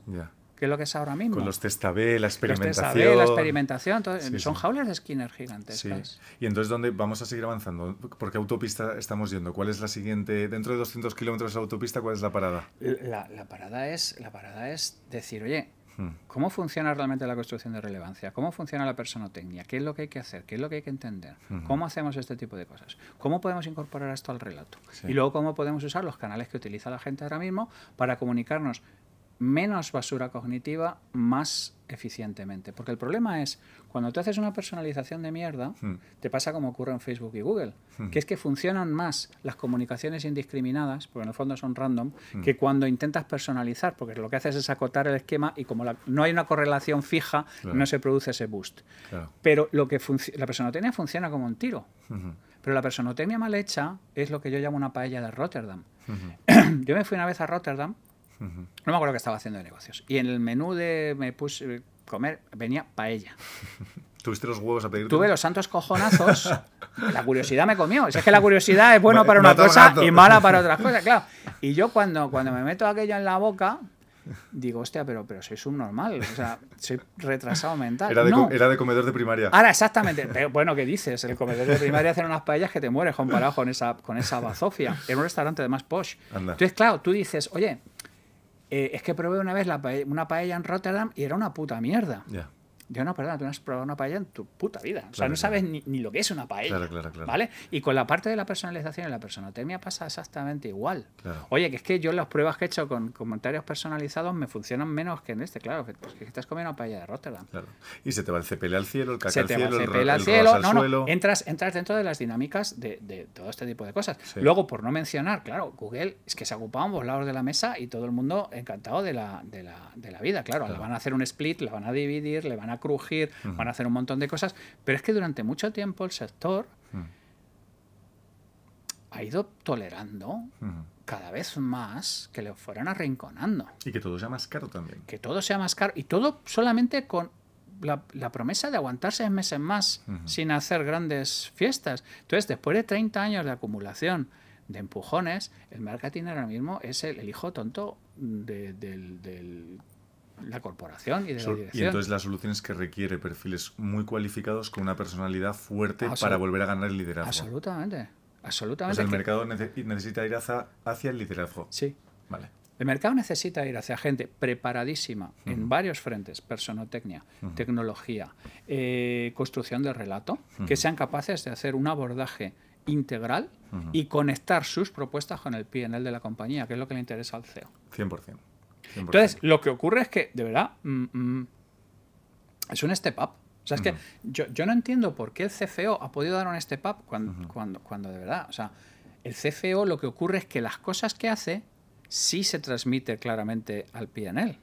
Speaker 1: que es lo que es ahora mismo. Con los
Speaker 2: A-B, la experimentación. Los A-B, la
Speaker 1: experimentación, son jaulas de Skinner gigantescas.
Speaker 2: Y entonces, ¿dónde vamos a seguir avanzando? ¿Por qué autopista estamos yendo? ¿Cuál es la siguiente? Dentro de 200 kilómetros de autopista, ¿cuál es la parada?
Speaker 1: La, parada, es, la parada es decir, oye, hmm. ¿Cómo funciona realmente la construcción de relevancia? ¿Cómo funciona la personotecnia? ¿Qué es lo que hay que hacer? ¿Qué es lo que hay que entender? Hmm. ¿Cómo hacemos este tipo de cosas? ¿Cómo podemos incorporar esto al relato? Y luego, ¿cómo podemos usar los canales que utiliza la gente ahora mismo para comunicarnos menos basura cognitiva más eficientemente. Porque el problema es, cuando te haces una personalización de mierda, hmm. te pasa como ocurre en Facebook y Google, hmm. que es que funcionan más las comunicaciones indiscriminadas, porque en el fondo son random, hmm. que cuando intentas personalizar, porque lo que haces es acotar el esquema y como no hay una correlación fija, no se produce ese boost. Pero lo que la personotecnia funciona como un tiro. Pero la personotecnia mal hecha es lo que yo llamo una paella de Rotterdam. yo me fui una vez a Rotterdam no me acuerdo qué estaba haciendo de negocios. Y en el menú de me puse eh, comer venía paella. ¿Tuviste los huevos a pedir? Tuve los santos cojonazos. la curiosidad me comió. es que la curiosidad es bueno para una cosa y mala para otras cosas, claro. Y yo cuando, cuando me meto aquello en la boca, digo, hostia, pero, pero soy subnormal. O sea, soy retrasado mental. Era de, comedor de primaria. Ahora, exactamente. bueno, ¿qué dices? El comedor de primaria hacer unas paellas que te mueres comparado con esa, con esa bazofia. En un restaurante de más posh. Entonces, claro, tú dices, oye, eh, es que probé una vez una paella en Rotterdam y era una puta mierda. Yo no, perdona, tú no has probado una paella en tu puta vida. o sea, no sabes ni, lo que es una paella.
Speaker 3: Claro, ¿Vale?
Speaker 1: Y con la parte de la personalización y la personotermia pasa exactamente igual. Oye, que es que yo las pruebas que he hecho con comentarios personalizados me funcionan menos que en este, claro, porque que estás comiendo una paella de Rotterdam.
Speaker 2: claro, Y se te va el cepele al cielo, el caca se te va el, cepele al cielo. no, no,
Speaker 1: Entras, entras dentro de las dinámicas de, todo este tipo de cosas. Luego, por no mencionar, claro, Google es que se ocupado ambos lados de la mesa y todo el mundo encantado de la, de la, vida. Claro, le van a hacer un split, la van a dividir, le van a crujir, van a hacer un montón de cosas, pero es que durante mucho tiempo el sector ha ido tolerando cada vez más que lo fueran arrinconando. Y que todo sea más caro también. Que todo sea más caro. Y todo solamente con la, promesa de aguantarse seis meses más sin hacer grandes fiestas. Entonces, después de 30 años de acumulación de empujones, el marketing ahora mismo es el, hijo tonto del, la corporación y de la dirección. Y entonces
Speaker 2: la solución es que requiere perfiles muy cualificados con una personalidad fuerte para volver a ganar el liderazgo.
Speaker 1: Absolutamente. Absolutamente. el mercado
Speaker 2: necesita
Speaker 1: ir hacia, hacia el liderazgo. Sí. Vale. El mercado necesita ir hacia gente preparadísima en varios frentes, personotecnia, tecnología, eh, construcción del relato, que sean capaces de hacer un abordaje integral y conectar sus propuestas con el PNL de la compañía, que es lo que le interesa al CEO.
Speaker 2: 100%. Entonces,
Speaker 1: lo que ocurre es que, de verdad, mm, mm, es un step up. O sea, es que yo, no entiendo por qué el CFO ha podido dar un step up cuando, de verdad, o sea, el CFO lo que ocurre es que las cosas que hace sí se transmite claramente al PNL.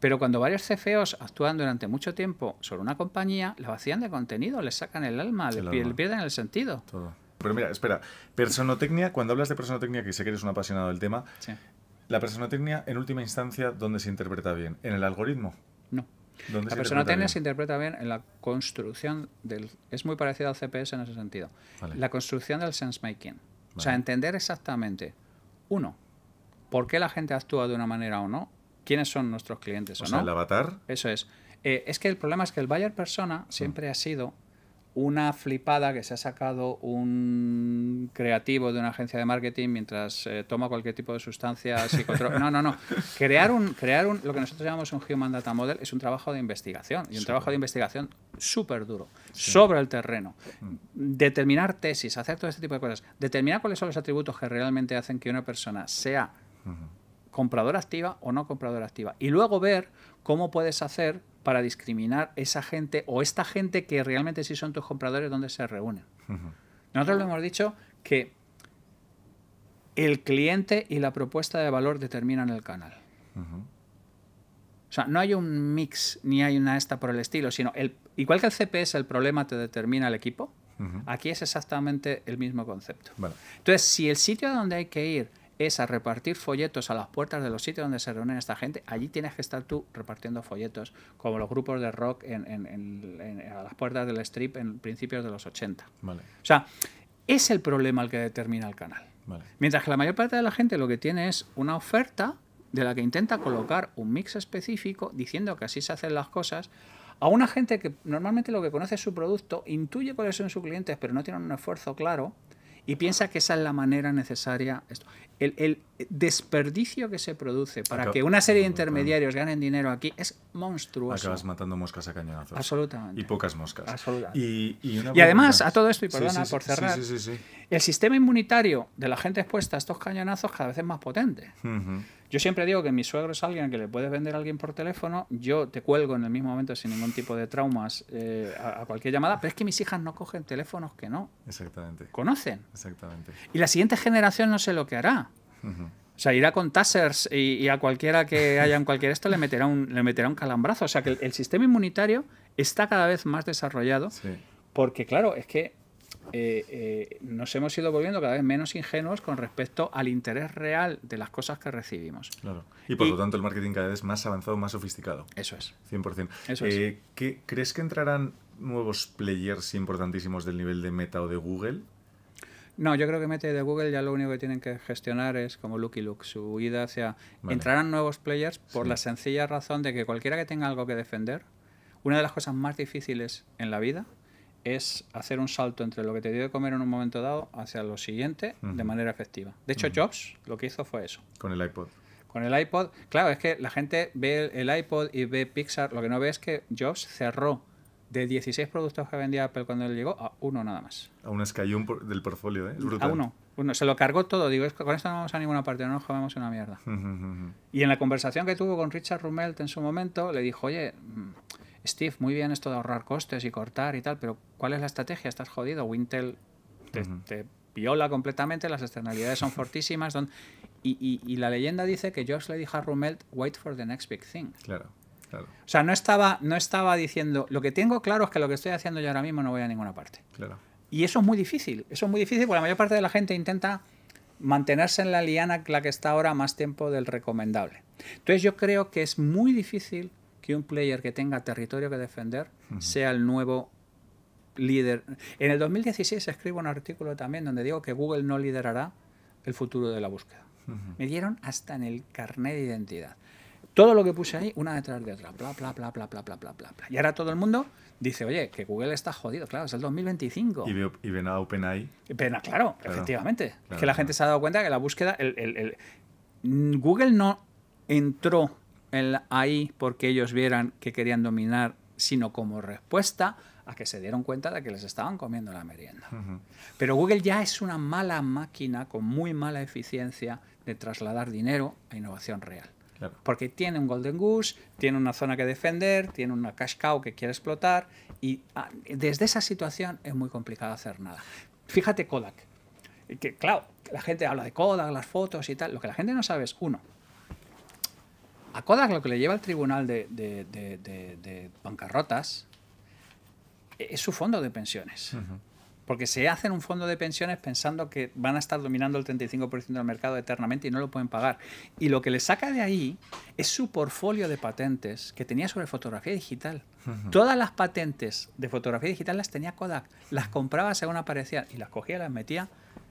Speaker 1: Pero cuando varios CFOs actúan durante mucho tiempo sobre una compañía, la vacían de contenido, le sacan el alma, le, pierden el sentido. Pero mira, espera, personotecnia, cuando hablas de personotecnia,
Speaker 2: que sé que eres un apasionado del tema, sí. ¿La persona técnica, en última instancia dónde se interpreta bien? ¿En el algoritmo? No. ¿Dónde la técnica se
Speaker 1: interpreta bien en la construcción del... Es muy parecido al CPS en ese sentido. La construcción del sense-making. O sea, entender exactamente, uno, por qué la gente actúa de una manera o no, quiénes son nuestros clientes o, o sea, no. el avatar. Eso es. Eh, es que el problema es que el buyer persona mm. siempre ha sido una flipada que se ha sacado un creativo de una agencia de marketing mientras eh, toma cualquier tipo de sustancia psicotrópica. No, no, no. Crear un, crear lo que nosotros llamamos un Human Data Model es un trabajo de investigación y un trabajo de investigación súper duro, sobre el terreno. Mm. Determinar tesis, hacer todo este tipo de cosas, determinar cuáles son los atributos que realmente hacen que una persona sea compradora activa o no compradora activa. Y luego ver cómo puedes hacer para discriminar esa gente o esta gente que realmente sí son tus compradores donde se reúnen. Nosotros lo hemos dicho que el cliente y la propuesta de valor determinan el canal.
Speaker 3: O
Speaker 1: sea, no hay un mix ni hay una esta por el estilo, sino el, igual que el CPS, el problema te determina el equipo. Aquí es exactamente el mismo concepto. Entonces, si el sitio a donde hay que ir es a repartir folletos a las puertas de los sitios donde se reúnen esta gente. Allí tienes que estar tú repartiendo folletos, como los grupos de rock en, a las puertas del strip en principios de los 80. O sea, es el problema el que determina el canal. Mientras que la mayor parte de la gente lo que tiene es una oferta de la que intenta colocar un mix específico diciendo que así se hacen las cosas a una gente que normalmente lo que conoce es su producto, intuye cuáles son sus clientes, pero no tienen un esfuerzo claro, y piensa que esa es la manera necesaria. Esto. El, el, desperdicio que se produce para que una serie de intermediarios ganen dinero aquí es monstruoso. Acabas
Speaker 2: matando moscas a cañonazos. Absolutamente. Y pocas moscas. Absolutamente. Y, y, además, a todo esto, y perdona por cerrar,
Speaker 1: el sistema inmunitario de la gente expuesta a estos cañonazos cada vez es más potente. Yo siempre digo que mi suegro es alguien que le puedes vender a alguien por teléfono, yo te cuelgo en el mismo momento sin ningún tipo de traumas eh, a, cualquier llamada, pero es que mis hijas no cogen teléfonos que no. Exactamente. Conocen. Exactamente. Y la siguiente generación no sé lo que hará. O sea, irá con tasers y, a cualquiera que haya en cualquier esto le meterá un, le meterá un calambrazo. O sea, que el, sistema inmunitario está cada vez más desarrollado. Porque, claro, es que eh, eh, nos hemos ido volviendo cada vez menos ingenuos con respecto al interés real de las cosas que recibimos.
Speaker 2: Y por lo tanto el marketing cada vez es más avanzado, más sofisticado. Eso es. 100%. Eh, ¿Crees que entrarán nuevos players importantísimos del nivel de Meta o de Google?
Speaker 1: No, yo creo que Meta y de Google ya lo único que tienen que gestionar es como Lucky Look, su huida hacia... Entrarán nuevos players por la sencilla razón de que cualquiera que tenga algo que defender, una de las cosas más difíciles en la vida es hacer un salto entre lo que te dio de comer en un momento dado hacia lo siguiente de manera efectiva. De hecho, Jobs lo que hizo fue eso. Con el iPod. Con el iPod, claro, es que la gente ve el iPod y ve Pixar, lo que no ve es que Jobs cerró de 16 productos que vendía Apple cuando él llegó a uno nada más.
Speaker 2: A un escayón del portfolio, ¿eh? A uno.
Speaker 1: se lo cargó todo, digo, es que con esto no vamos a ninguna parte, no nos en una mierda. y en la conversación que tuvo con Richard Rumelt en su momento, le dijo, oye, mm, Steve, muy bien esto de ahorrar costes y cortar y tal, pero ¿cuál es la estrategia? Estás jodido. Wintel te, viola completamente, las externalidades son fortísimas. Y, la leyenda dice que George le dijo a Rumelt, wait for the next big thing. Claro. Claro. O sea, no estaba, no estaba diciendo, lo que tengo claro es que lo que estoy haciendo yo ahora mismo no voy a ninguna parte. Claro. Y eso es muy difícil, eso es muy difícil porque la mayor parte de la gente intenta mantenerse en la liana la que está ahora más tiempo del recomendable. Entonces yo creo que es muy difícil que un player que tenga territorio que defender sea el nuevo líder. En el 2016 escribo un artículo también donde digo que Google no liderará el futuro de la búsqueda. Me dieron hasta en el carnet de identidad. Todo lo que puse ahí, una detrás de otra, bla, bla, bla, Y ahora todo el mundo dice, oye, que Google está jodido, claro, es el 2025. Y, veo, y ven a OpenAI. Pena, ah, claro, efectivamente. que la gente se ha dado cuenta que la búsqueda, Google no entró ahí porque ellos vieran que querían dominar, sino como respuesta a que se dieron cuenta de que les estaban comiendo la merienda. Pero Google ya es una mala máquina con muy mala eficiencia de trasladar dinero a innovación real. Porque tiene un golden goose, tiene una zona que defender, tiene una cash cow que quiere explotar y ah, desde esa situación es muy complicado hacer nada. Fíjate Kodak. Que, claro, la gente habla de Kodak, las fotos y tal. Lo que la gente no sabe es, uno, a Kodak lo que le lleva al tribunal de, bancarrotas e, es su fondo de pensiones. Porque se hacen un fondo de pensiones pensando que van a estar dominando el 35% del mercado eternamente y no lo pueden pagar. Y lo que le saca de ahí es su portfolio de patentes que tenía sobre fotografía digital. Todas las patentes de fotografía digital las tenía Kodak. Las compraba según aparecía y las cogía y las metía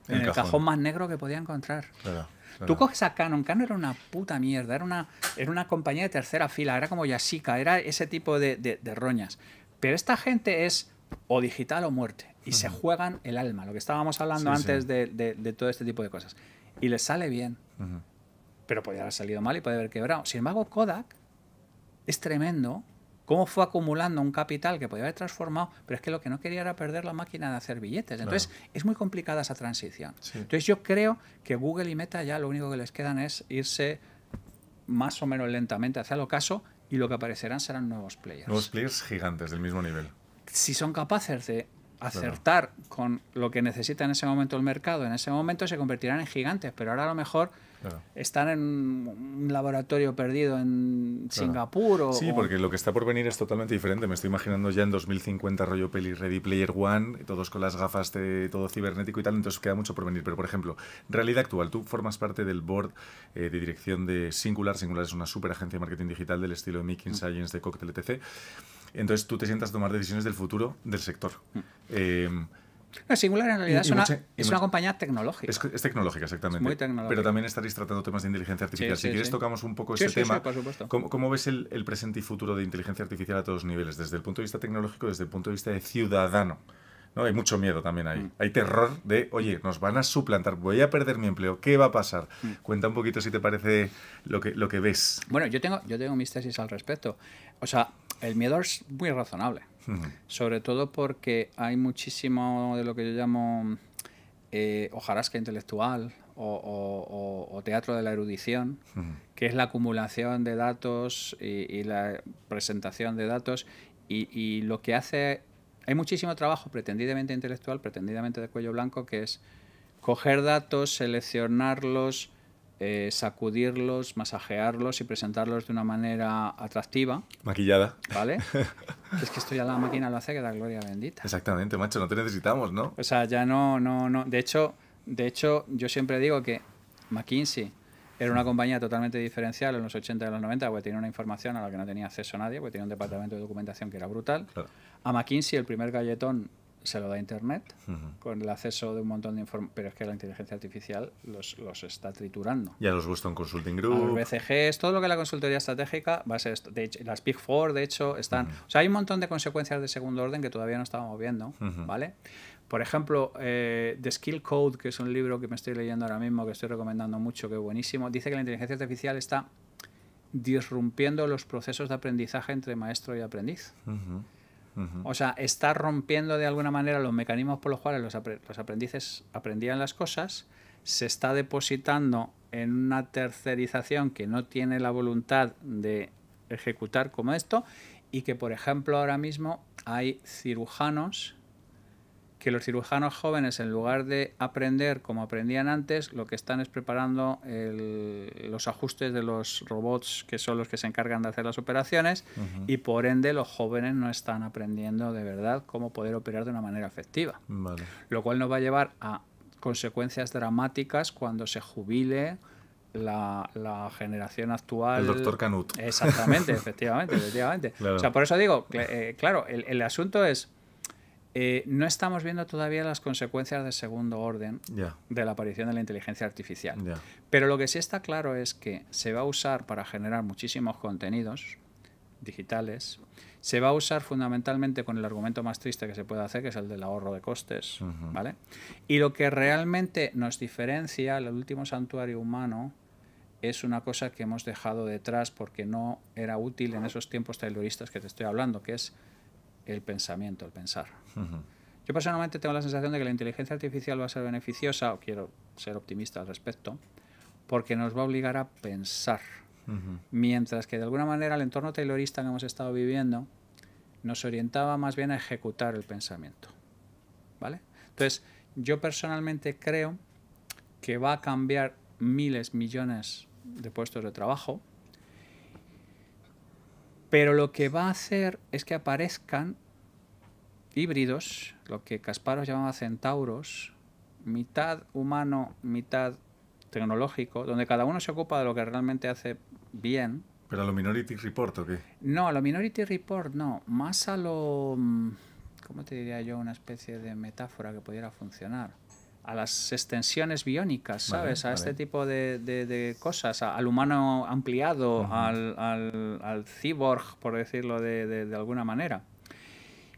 Speaker 1: en el, cajón. más negro que podía encontrar. Tú coges a Canon, Canon era una puta mierda, era una, una compañía de tercera fila, era como Yashica, era ese tipo de, roñas. Pero esta gente es o digital o muerte. Y se juegan el alma, lo que estábamos hablando antes De, de, todo este tipo de cosas. Y les sale bien. Pero podría haber salido mal y puede haber quebrado. Sin embargo, Kodak es tremendo cómo fue acumulando un capital que podía haber transformado, pero es que lo que no quería era perder la máquina de hacer billetes. Entonces, es muy complicada esa transición. Entonces, yo creo que Google y Meta ya lo único que les quedan es irse más o menos lentamente hacia el ocaso y lo que aparecerán serán nuevos players. Nuevos
Speaker 2: players gigantes del mismo nivel.
Speaker 1: Si son capaces de
Speaker 2: acertar
Speaker 1: con lo que necesita en ese momento el mercado, en ese momento se convertirán en gigantes, pero ahora a lo mejor están en un laboratorio perdido en Singapur o... Sí, porque
Speaker 2: lo que está por venir es totalmente diferente. Me estoy imaginando ya en 2050 rollo peli Ready Player One, todos con las gafas de todo cibernético y tal, entonces queda mucho por venir. Pero, por ejemplo, realidad actual, tú formas parte del board eh, de dirección de Singular. Singular es una super agencia de marketing digital del estilo de Making mm. Science, de Cocktail, etc., entonces tú te sientas a tomar decisiones del futuro del sector. Mm. Eh,
Speaker 1: Singular en realidad es, una, compañía
Speaker 2: tecnológica. Es, tecnológica, exactamente. Pero también estaréis tratando temas de inteligencia artificial. si quieres tocamos un poco ese tema. Por ¿Cómo, ves el, el, presente y futuro de inteligencia artificial a todos los niveles? Desde el punto de vista tecnológico, desde el punto de vista de ciudadano. ¿no? Hay mucho miedo también ahí. Mm. Hay terror de, oye, nos van a suplantar, voy a perder mi empleo, ¿qué va a pasar? Mm. Cuenta un poquito si te parece lo que, lo que ves.
Speaker 1: Bueno, yo tengo, yo tengo mis tesis al respecto. O sea, el miedo es muy razonable, sobre todo porque hay muchísimo de lo que yo llamo eh, hojarasca intelectual o, teatro de la erudición, que es la acumulación de datos y, la presentación de datos y, lo que hace hay muchísimo trabajo pretendidamente intelectual, pretendidamente de cuello blanco, que es coger datos, seleccionarlos, eh, sacudirlos, masajearlos y presentarlos de una manera atractiva. Maquillada. ¿Vale? es que esto ya la máquina lo hace que da gloria bendita.
Speaker 2: Exactamente, macho, no te necesitamos, ¿no?
Speaker 1: O sea, ya no, no, no. De hecho, de hecho, yo siempre digo que McKinsey era una compañía totalmente diferencial en los 80 y los 90, porque tenía una información a la que no tenía acceso nadie, porque tenía un departamento de documentación que era brutal. A McKinsey, el primer galletón se lo da Internet, con el acceso de un montón de información, pero es que la inteligencia artificial los, está triturando.
Speaker 2: Ya los Boston Consulting Group.
Speaker 1: A todo lo que la consultoría estratégica va a ser, de las Big Four, de hecho, están... O sea, hay un montón de consecuencias de segundo orden que todavía no estábamos viendo, ¿vale? Por ejemplo, eh, The Skill Code, que es un libro que me estoy leyendo ahora mismo, que estoy recomendando mucho, que es buenísimo, dice que la inteligencia artificial está disrumpiendo los procesos de aprendizaje entre maestro y aprendiz. O sea, está rompiendo de alguna manera los mecanismos por los cuales los aprendices aprendían las cosas, se está depositando en una tercerización que no tiene la voluntad de ejecutar como esto y que, por ejemplo, ahora mismo hay cirujanos que los cirujanos jóvenes, en lugar de aprender como aprendían antes, lo que están es preparando los ajustes de los robots que son los que se encargan de hacer las operaciones y por ende los jóvenes no están aprendiendo de verdad cómo poder operar de una manera efectiva. Lo cual nos va a llevar a consecuencias dramáticas cuando se jubile la, generación actual. El doctor Canut. Exactamente, efectivamente, efectivamente. por eso digo, eh, claro, el, asunto es eh, no estamos viendo todavía las consecuencias de segundo orden de la aparición de la inteligencia artificial. Pero lo que sí está claro es que se va a usar para generar muchísimos contenidos digitales. Se va a usar fundamentalmente con el argumento más triste que se puede hacer, que es el del ahorro de costes. ¿vale? Y lo que realmente nos diferencia, el último santuario humano, es una cosa que hemos dejado detrás porque no era útil en esos tiempos tayloristas que te estoy hablando, que es el pensamiento, el pensar. Yo personalmente tengo la sensación de que la inteligencia artificial va a ser beneficiosa, o quiero ser optimista al respecto, porque nos va a obligar a pensar. Mientras que de alguna manera el entorno taylorista que hemos estado viviendo nos orientaba más bien a ejecutar el pensamiento. ¿Vale? Entonces, yo personalmente creo que va a cambiar miles, millones de puestos de trabajo, pero lo que va a hacer es que aparezcan híbridos, lo que Casparos llamaba centauros, mitad humano, mitad tecnológico, donde cada uno se ocupa de lo que realmente hace bien.
Speaker 2: ¿Pero a lo Minority Report o qué?
Speaker 1: No, a lo Minority Report no, más a lo... Mm, ¿Cómo te diría yo? Una especie de metáfora que pudiera funcionar a las extensiones biónicas, ¿sabes? a este tipo de, cosas, al humano ampliado, al, al, cyborg, por decirlo de, alguna manera.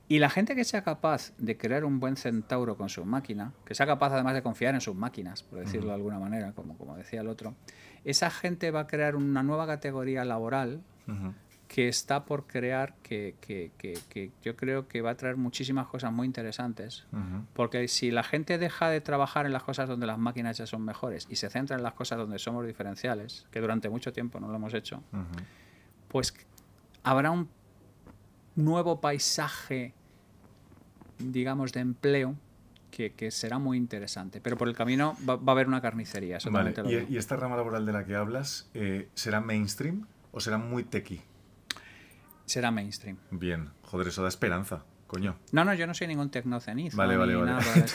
Speaker 1: Y la gente que sea capaz de crear un buen centauro con su máquina, que sea capaz además de confiar en sus máquinas, por decirlo de alguna manera, como, como decía el otro, esa gente va a crear una nueva categoría laboral que está por crear, que, yo creo que va a traer muchísimas cosas muy interesantes, porque si la gente deja de trabajar en las cosas donde las máquinas ya son mejores y se centra en las cosas donde somos diferenciales, que durante mucho tiempo no lo hemos hecho, pues habrá un nuevo paisaje, digamos, de empleo que, será muy interesante. Pero por el camino va, a haber una carnicería. Eso ¿Y,
Speaker 2: ¿Y, esta rama laboral de la que hablas eh, será mainstream o será muy tequi?
Speaker 1: será mainstream.
Speaker 2: Bien, joder, eso da esperanza. Coño.
Speaker 1: No, no, yo no soy ningún tecnocenista. Vale, vale, vale.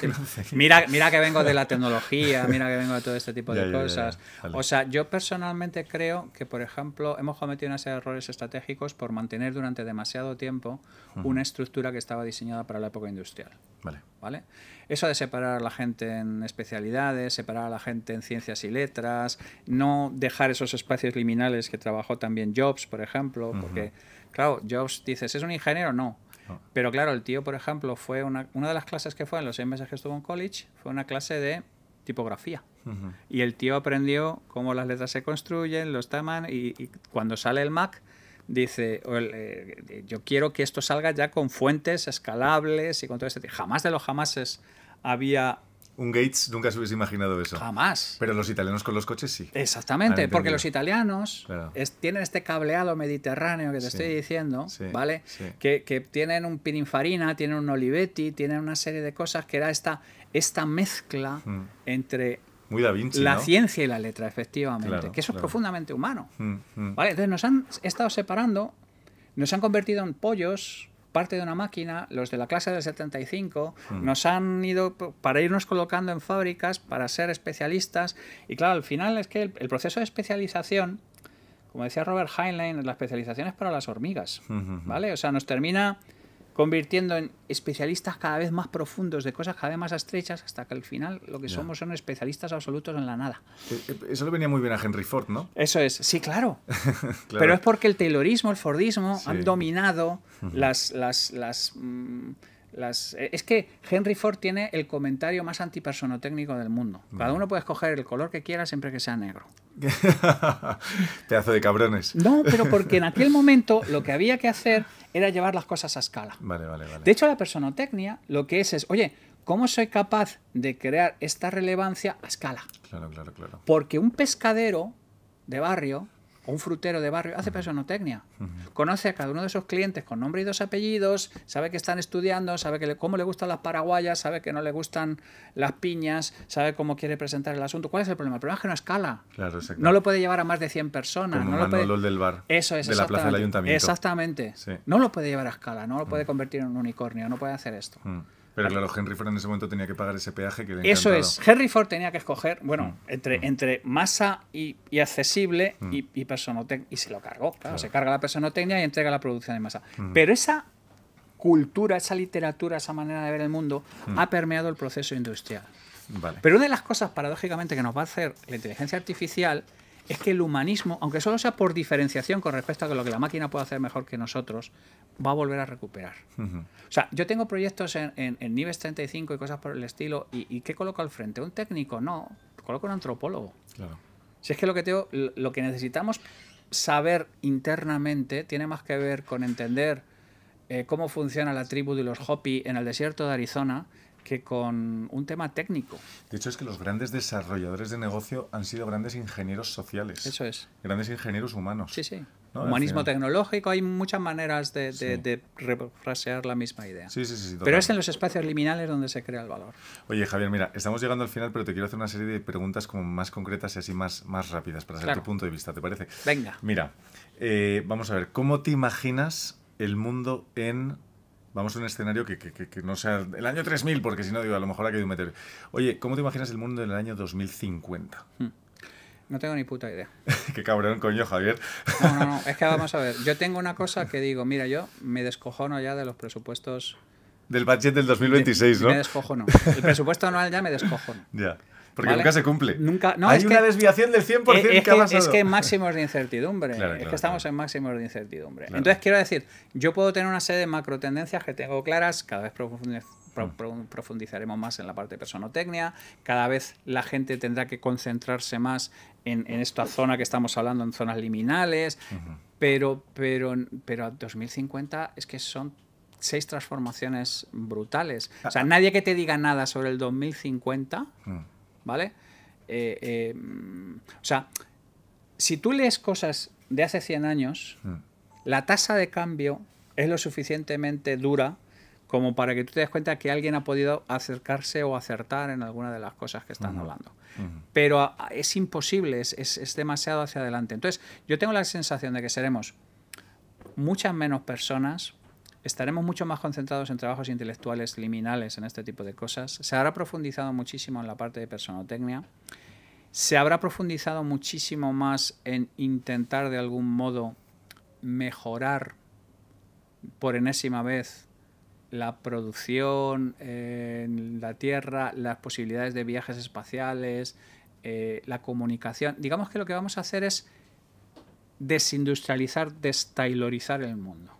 Speaker 1: mira, mira que vengo de la tecnología, mira que vengo de todo este tipo de cosas. o sea, yo personalmente creo que, por ejemplo, hemos cometido una serie de errores estratégicos por mantener durante demasiado tiempo una estructura que estaba diseñada para la época industrial. Vale. ¿Vale? Eso de separar a la gente en especialidades, separar a la gente en ciencias y letras, no dejar esos espacios liminales que trabajó también Jobs, por ejemplo, porque Claro, Jobs dices, ¿es un ingeniero? No. Pero claro, el tío, por ejemplo, fue una, de las clases que fue en los seis meses que estuvo en college, fue una clase de tipografía. Y el tío aprendió cómo las letras se construyen, los taman, y, cuando sale el Mac, dice, eh, yo quiero que esto salga ya con fuentes escalables y con todo este. Jamás de los jamases había
Speaker 2: un Gates nunca se hubiese imaginado eso. Jamás. Pero los italianos con los coches sí.
Speaker 1: Exactamente, porque los italianos tienen este cableado mediterráneo que te estoy diciendo, ¿vale? Que, tienen un Pininfarina, tienen un Olivetti, tienen una serie de cosas que era esta, esta mezcla mm. entre
Speaker 2: muy la ciencia
Speaker 1: y la letra, efectivamente, que eso es profundamente humano. Mm, mm. Entonces nos han estado separando, nos han convertido en pollos parte de una máquina, los de la clase del 75 mm. nos han ido para irnos colocando en fábricas, para ser especialistas. Y claro, al final es que el, proceso de especialización, como decía Robert Heinlein, la especialización es para las hormigas,
Speaker 3: ¿vale?
Speaker 1: O sea, nos termina convirtiendo en especialistas cada vez más profundos de cosas cada vez más estrechas hasta que al final lo que somos son especialistas absolutos en la nada. Eh, eso le venía muy bien a Henry Ford, ¿no? Eso es, sí, claro. Pero es porque el Taylorismo, el Fordismo han dominado las, las, mm, eh, es que Henry Ford tiene el comentario más antipersonotécnico del mundo. Cada uno puede escoger el color que quiera siempre que sea negro.
Speaker 2: te hace de cabrones. No, pero porque en aquel
Speaker 1: momento lo que había que hacer era llevar las cosas a escala.
Speaker 2: Vale, vale, vale. De
Speaker 1: hecho, la personotecnia lo que es es, oye, ¿cómo soy capaz de crear esta relevancia a escala?
Speaker 2: Claro, claro, claro.
Speaker 1: Porque un pescadero de barrio un frutero de barrio hace personotecnia. Conoce a cada uno de esos clientes con nombre y dos apellidos, sabe que están estudiando, sabe que cómo le gustan las paraguayas, sabe que no le gustan las piñas, sabe cómo quiere presentar el asunto. ¿Cuál es el problema? El problema es que no escala. no lo puede llevar a más de 100 personas. no lo puede...
Speaker 2: del bar. Eso es, De la plaza del ayuntamiento.
Speaker 1: Exactamente. No lo puede llevar a escala, no lo puede mm. convertir en un unicornio, no puede hacer esto.
Speaker 2: Mm. Pero claro, Henry Ford en ese momento tenía que pagar ese peaje que le Eso es.
Speaker 1: Henry Ford tenía que escoger, bueno, mm. entre, mm. entre masa y, accesible mm. y, y y se lo cargó. se carga la personotecnia y entrega la producción de masa. Pero esa cultura, esa literatura, esa manera de ver el mundo ha permeado el proceso industrial. Vale. Pero una de las cosas, paradójicamente, que nos va a hacer la inteligencia artificial es que el humanismo, aunque solo sea por diferenciación con respecto a lo que la máquina puede hacer mejor que nosotros, va a volver a recuperar. O sea, yo tengo proyectos en, en, Nives 35 y cosas por el estilo, ¿y, y qué coloco al frente? ¿Un técnico? No, coloco un antropólogo. Claro. Si es que lo que, tengo, lo que necesitamos saber internamente tiene más que ver con entender eh, cómo funciona la tribu de los Hopi en el desierto de Arizona que con un tema técnico.
Speaker 2: De hecho, es que los grandes desarrolladores de negocio han sido grandes ingenieros sociales. Eso es. Grandes ingenieros humanos. Sí, sí. Humanismo
Speaker 1: tecnológico, hay muchas maneras de, refrasear la misma idea. Sí, sí, sí. Pero es en los espacios liminales donde se crea el valor.
Speaker 2: Oye, Javier, mira, estamos llegando al final, pero te quiero hacer una serie de preguntas como más concretas y así más, más rápidas para saber tu punto de vista, ¿te parece? Venga. Mira, eh, vamos a ver, ¿cómo te imaginas el mundo en Vamos a un escenario que, no sea el año 3000, porque si no, digo, a lo mejor ha caído un Oye, ¿cómo te imaginas el mundo en el año 2050? Hmm.
Speaker 1: No tengo ni puta idea.
Speaker 2: Qué cabrón, coño, Javier.
Speaker 1: no, no, no. Es que vamos a ver. Yo tengo una cosa que digo, mira, yo me descojono ya de los presupuestos.
Speaker 2: Del budget del 2026, ¿no? Me descojono. El
Speaker 1: presupuesto anual ya me descojono. ya. Porque nunca se cumple. Hay una desviación del 100% eh, es, que, que Es que máximos de incertidumbre. es que estamos en máximos de incertidumbre. Entonces, quiero decir, yo puedo tener una serie de macro tendencias que tengo claras, cada vez mm. profundizaremos más en la parte de personotecnia, cada vez la gente tendrá que concentrarse más en, esta zona que estamos hablando, en zonas liminales, pero, pero, pero 2050 es que son seis transformaciones brutales. Ah, o sea, ah. nadie que te diga nada sobre el 2050... ¿vale? Eh, eh, o sea, si tú lees cosas de hace 100 años, mm. la tasa de cambio es lo suficientemente dura como para que tú te des cuenta que alguien ha podido acercarse o acertar en alguna de las cosas que están hablando. Pero es imposible, es, demasiado hacia adelante. Entonces, yo tengo la sensación de que seremos muchas menos personas estaremos mucho más concentrados en trabajos intelectuales liminales, en este tipo de cosas. Se habrá profundizado muchísimo en la parte de personotecnia. Se habrá profundizado muchísimo más en intentar de algún modo mejorar por enésima vez la producción eh, en la Tierra, las posibilidades de viajes espaciales, eh, la comunicación. Digamos que lo que vamos a hacer es desindustrializar, destailorizar el mundo.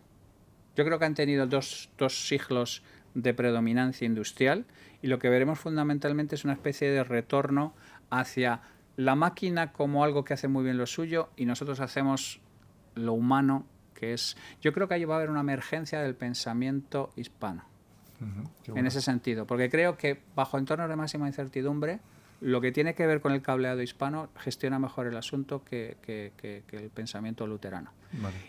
Speaker 1: Yo creo que han tenido dos, siglos de predominancia industrial y lo que veremos fundamentalmente es una especie de retorno hacia la máquina como algo que hace muy bien lo suyo y nosotros hacemos lo humano, que es... Yo creo que ahí va a haber una emergencia del pensamiento hispano, en ese sentido, porque creo que bajo entornos de máxima incertidumbre, lo que tiene que ver con el cableado hispano gestiona mejor el asunto que, el pensamiento luterano.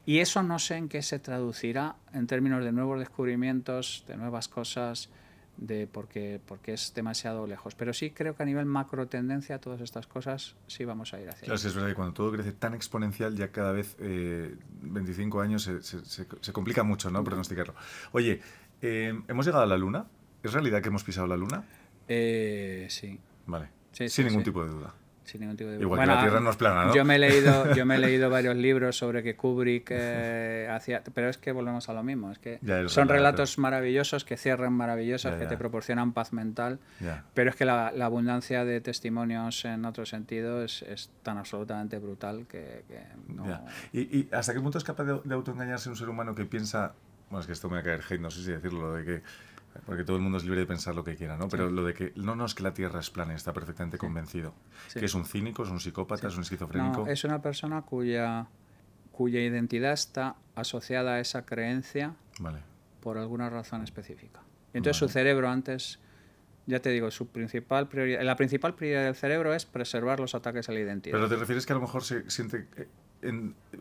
Speaker 1: Y eso no sé en qué se traducirá en términos de nuevos descubrimientos, de nuevas cosas, de porque, porque es demasiado lejos. Pero sí creo que a nivel macro tendencia todas estas cosas sí vamos a ir hacia Claro,
Speaker 2: es verdad que cuando todo crece tan exponencial ya cada vez 25 eh, años se, complica mucho ¿no? pronosticarlo. Oye, eh, ¿hemos llegado a la Luna? ¿Es realidad que hemos pisado la Luna?
Speaker 1: Eh, sí. Vale
Speaker 2: sin ningún tipo de duda.
Speaker 1: Sin ningún tipo de... Igual que la Tierra no es plana, ¿no? Yo me he leído, yo me he leído varios libros sobre que Kubrick eh, hacía... Pero es que volvemos a lo mismo. Es que son relatos maravillosos que cierran maravillosos, que te proporcionan paz mental. Pero es que la, abundancia de testimonios en otro sentido es, tan absolutamente brutal que... ¿Y, hasta qué punto es capaz de, autoengañarse un ser
Speaker 2: humano que piensa... Bueno, es que esto me va a caer hate, no sé si decirlo, de que porque todo el mundo es libre de pensar lo que quiera, ¿no? Pero lo de que no, no es que la Tierra es plana, está perfectamente convencido. Que es un cínico, es un psicópata, es un esquizofrénico. No, es
Speaker 1: una persona cuya, cuya identidad está asociada a esa creencia por alguna razón específica. entonces su cerebro antes, ya te digo, su principal prioridad, la principal prioridad del cerebro es preservar los ataques a la identidad. Pero te refieres
Speaker 2: que a lo mejor se siente eh,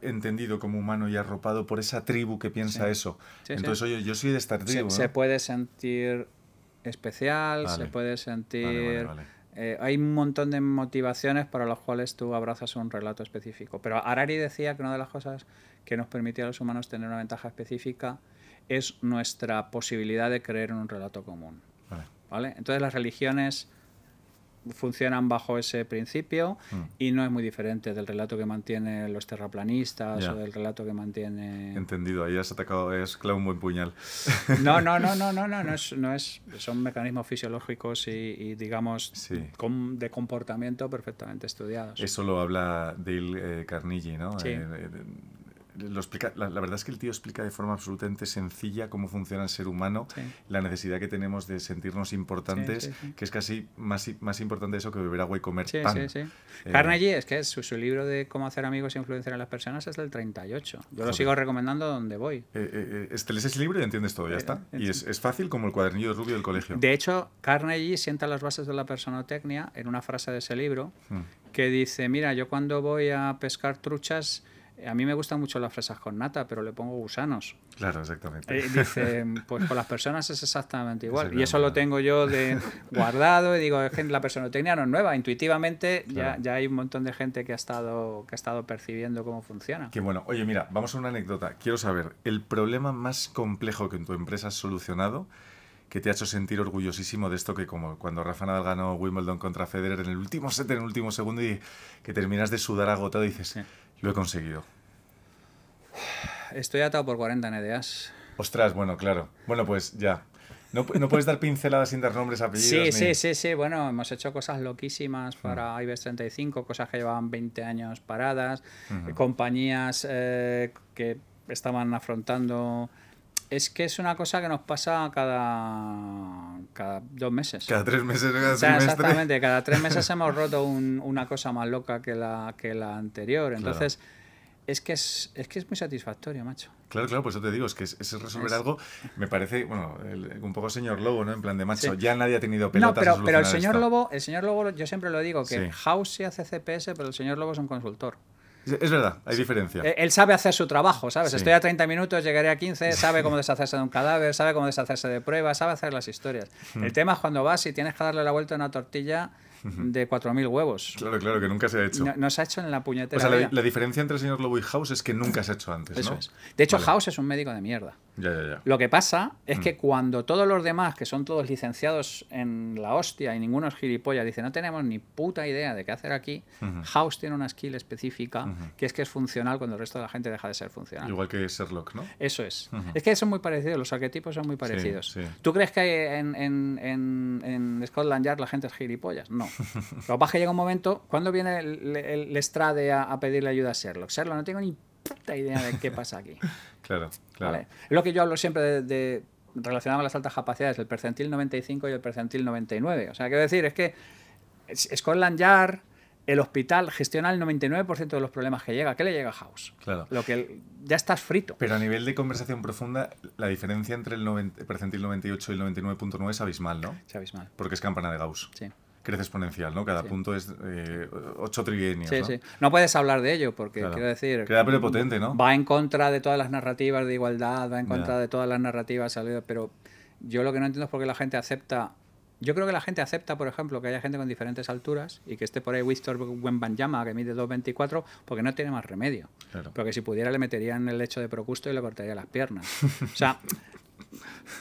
Speaker 2: entendido como humano y arropado por esa tribu que piensa eso. Entonces, oye, yo soy de esta tribu. Se,
Speaker 1: puede sentir especial, se puede sentir... Eh, hay un montón de motivaciones para las cuales tú abrazas un relato específico. Pero Arari decía que una de las cosas que nos permite a los humanos tener una ventaja específica es nuestra posibilidad de creer en un relato común. ¿Vale? Entonces las religiones funcionan bajo ese principio mm. y no es muy diferente del relato que mantienen los terraplanistas o del relato que mantiene...
Speaker 2: Entendido, ahí has atacado, es claro un buen puñal. No, no, no, no, no,
Speaker 1: no, no es... No es son mecanismos fisiológicos y, digamos, de comportamiento perfectamente estudiados.
Speaker 2: Eso lo habla Dale eh, Carnegie, ¿no? Sí. Eh, la, verdad es que el tío explica de forma absolutamente sencilla cómo funciona el ser humano, la necesidad que tenemos de sentirnos importantes, que es casi más, más importante eso que beber agua y comer pan. Eh, Carnegie,
Speaker 1: es que es su, libro de cómo hacer amigos e influenciar a las personas es del 38. Yo lo
Speaker 2: sigo recomendando donde voy.
Speaker 1: Eh, eh, este eh, libro y entiendes todo, ya está. Y es, fácil como el cuadernillo rubio del colegio. De hecho, Carnegie sienta las bases de la personotecnia en una frase de ese libro hmm. que dice, mira, yo cuando voy a pescar truchas... A mí me gustan mucho las fresas con nata, pero le pongo gusanos. Claro, exactamente. Eh, dice, pues con las personas es exactamente igual. Y eso lo tengo yo de guardado y digo, es que la persona no es nueva. Intuitivamente ya, ya, hay un montón de gente que ha, estado, que ha estado percibiendo cómo funciona.
Speaker 2: Qué bueno. Oye, mira, vamos a una anécdota. Quiero saber, el problema más complejo que en tu empresa has solucionado que te ha hecho sentir orgullosísimo de esto que como cuando Rafa Nadal ganó Wimbledon contra Federer en el último set, en el último segundo y que terminas de sudar agotado dices... Lo he conseguido.
Speaker 1: Estoy atado por 40 ideas.
Speaker 2: Ostras, bueno, claro. Bueno, pues ya.
Speaker 1: No, puedes dar pinceladas sin dar nombres,
Speaker 2: apellidos. Sí, sí, sí,
Speaker 1: sí. Bueno, hemos hecho cosas loquísimas para uh IBEX 35, cosas que llevaban 20 años paradas, compañías eh, que estaban afrontando es que es una cosa que nos pasa cada, cada dos meses. Cada tres meses, cada Exactamente, cada tres meses hemos roto una cosa más loca que la, que la anterior. Entonces, es, que es, que es muy satisfactorio, macho.
Speaker 2: Claro, claro, pues yo te digo, es que es, resolver algo, me parece, bueno, un poco señor Lobo, ¿no? En plan de macho, ya nadie ha tenido pelotas. pero, pero el señor
Speaker 1: Lobo, el señor Lobo, yo siempre lo digo, que House sí hace CPS, pero el señor Lobo es un consultor.
Speaker 2: Es verdad, hay diferencia. Eh,
Speaker 1: él sabe hacer su trabajo, ¿sabes? Estoy a 30 minutos, llegaré a 15, sabe cómo deshacerse de un cadáver, sabe cómo deshacerse de pruebas, sabe hacer las historias. El tema es cuando vas y tienes que darle la vuelta a una tortilla de 4.000 huevos. Claro, claro, que nunca se ha hecho. No, se ha hecho en la puñetera. O sea, la,
Speaker 2: diferencia entre el señor Lobo y House es que nunca se ha hecho antes, Eso Es. De hecho, House
Speaker 1: es un médico de mierda. Lo que pasa es mm. que cuando todos los demás, que son todos licenciados en la hostia y ninguno es gilipollas, dice no tenemos ni puta idea de qué hacer aquí, House tiene una skill específica que es que es funcional cuando el resto de la gente deja de ser funcional.
Speaker 2: Igual que Sherlock, ¿no? Eso es.
Speaker 1: Es que son muy parecidos, los arquetipos son muy parecidos. ¿Tú crees que en, en, en, en, Scotland Yard la gente es gilipollas? No. Lo que pasa es que llega un momento, cuando viene el, el, a, a pedirle ayuda a Sherlock? Sherlock, no tengo ni idea de qué pasa aquí. claro, claro. lo que yo hablo siempre de, relacionado con las altas capacidades, el percentil 95 y el percentil 99. O sea, quiero decir, es que Scotland Yard, el hospital, gestiona el 99% de los problemas que llega. ¿Qué le llega a House? Claro. Lo que ya estás frito. Pero a nivel de
Speaker 2: conversación profunda, la diferencia entre el percentil 98 y el 99.9 es abismal, ¿no? Es abismal. Porque es campana de Gauss. Sí crece exponencial, ¿no? Cada punto es eh, ocho Sí, sí.
Speaker 1: No puedes hablar de ello porque, quiero decir... Queda prepotente, ¿no? Va en contra de todas las narrativas de igualdad, va en contra de todas las narrativas, salidas, pero yo lo que no entiendo es por qué la gente acepta... Yo creo que la gente acepta, por ejemplo, que haya gente con diferentes alturas y que esté por ahí Winston Wembanyama, que mide 2.24, porque no tiene más remedio. Claro. Porque si pudiera le meterían el lecho de Procusto y le cortaría las piernas. o sea...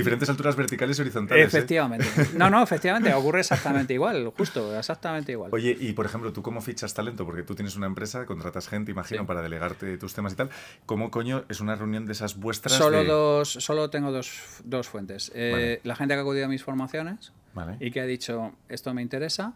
Speaker 2: Diferentes alturas verticales y horizontales. ¿eh? Efectivamente.
Speaker 1: No, no, efectivamente, ocurre exactamente igual, justo, exactamente igual. Oye, y por ejemplo, ¿tú cómo fichas
Speaker 2: talento? Porque tú tienes una empresa, contratas gente, imagino, para delegarte tus temas y tal. ¿Cómo coño es una reunión de esas vuestras? Solo,
Speaker 1: dos, solo tengo dos, dos fuentes. Eh, la gente que ha acudido a mis formaciones y que ha dicho, esto me interesa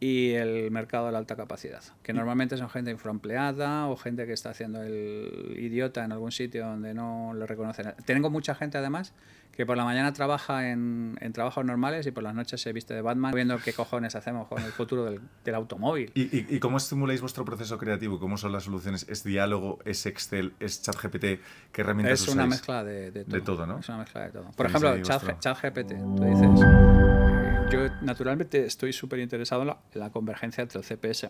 Speaker 1: y el mercado de la alta capacidad, que normalmente son gente infraempleada o gente que está haciendo el idiota en algún sitio donde no lo reconocen. Tengo mucha gente además que por la mañana trabaja en, trabajos normales y por las noches se viste de Batman, viendo qué cojones hacemos con el futuro del, automóvil. ¿Y, ¿Y, cómo
Speaker 2: estimuláis vuestro proceso creativo? ¿Cómo son las soluciones? ¿Es diálogo? ¿Es Excel? ¿Es ChatGPT? ¿Qué herramientas es una mezcla de, de,
Speaker 1: todo. ¿no? Es una mezcla de todo. Por ejemplo, ChatGPT. tú dices, yo naturalmente estoy súper interesado en la, convergencia entre el CPS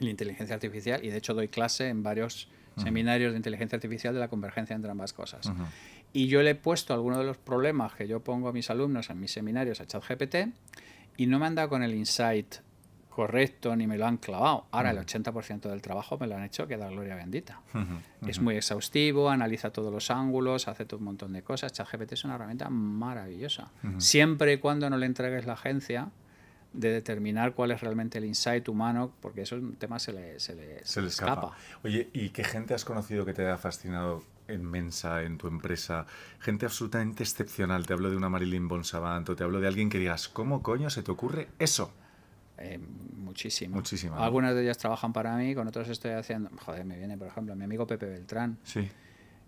Speaker 1: y la inteligencia artificial y de hecho doy clase en varios seminarios de inteligencia artificial de la convergencia entre ambas cosas. Y yo le he puesto algunos de los problemas que yo pongo a mis alumnos en mis seminarios a ChatGPT y no me han dado con el insight correcto ni me lo han clavado. Ahora el 80% del trabajo me lo han hecho que da gloria bendita. Es muy exhaustivo, analiza todos los ángulos, hace todo un montón de cosas. ChatGPT es una herramienta maravillosa. Siempre y cuando no le entregues la agencia de determinar cuál es realmente el insight humano, porque eso es un tema se le, se le, escapa. escapa.
Speaker 2: Oye, ¿y qué gente has conocido que te haya fascinado inmensa en tu empresa, gente absolutamente excepcional. Te hablo de una Marilyn Bonsavant, te hablo de alguien que digas, ¿cómo coño se te ocurre eso? Eh, muchísimo, Algunas
Speaker 1: de ellas trabajan para mí, con otras estoy haciendo. Joder, me viene, por ejemplo, mi amigo Pepe Beltrán. Sí.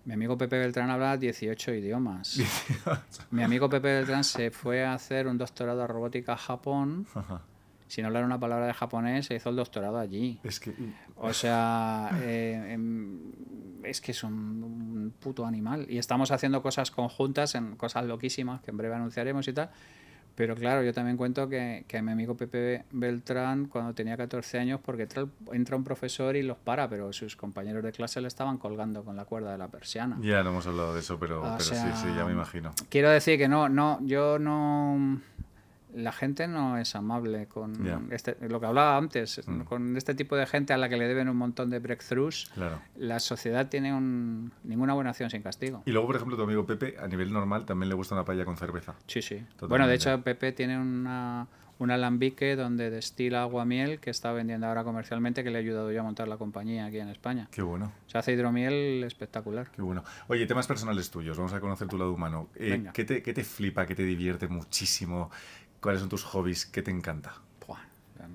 Speaker 1: Mi amigo Pepe Beltrán habla 18 idiomas. 18. Mi amigo Pepe Beltrán se fue a hacer un doctorado de robótica a Japón. Ajá sin hablar una palabra de japonés, se hizo el doctorado allí. Es que... O sea, eh, em, es que es un, puto animal. Y estamos haciendo cosas conjuntas, en cosas loquísimas, que en breve anunciaremos y tal. Pero claro, yo también cuento que, que mi amigo Pepe Beltrán, cuando tenía 14 años, porque entra un profesor y los para, pero sus compañeros de clase le estaban colgando con la cuerda de la persiana.
Speaker 2: Ya, no hemos hablado de eso, pero, sí, sí, ya me imagino.
Speaker 1: Quiero decir que no, no, yo no la gente no es amable con este, lo que hablaba antes, mm. con este tipo de gente a la que le deben un montón de breakthroughs, la sociedad tiene un, ninguna buena acción sin castigo. Y luego, por ejemplo,
Speaker 2: tu amigo Pepe, a nivel normal, también le gusta una paella con cerveza. Sí, sí. Bueno, de hecho,
Speaker 1: Pepe tiene una, un alambique donde destila agua miel que está vendiendo ahora comercialmente, que le he ayudado yo a montar la compañía aquí en España. Qué bueno. Se hace hidromiel espectacular. Qué bueno.
Speaker 2: Oye, temas personales tuyos, vamos a conocer tu lado humano. Eh, te, ¿Qué te flipa, qué te divierte muchísimo? ¿Cuáles son tus hobbies? ¿Qué te encanta?
Speaker 1: Em,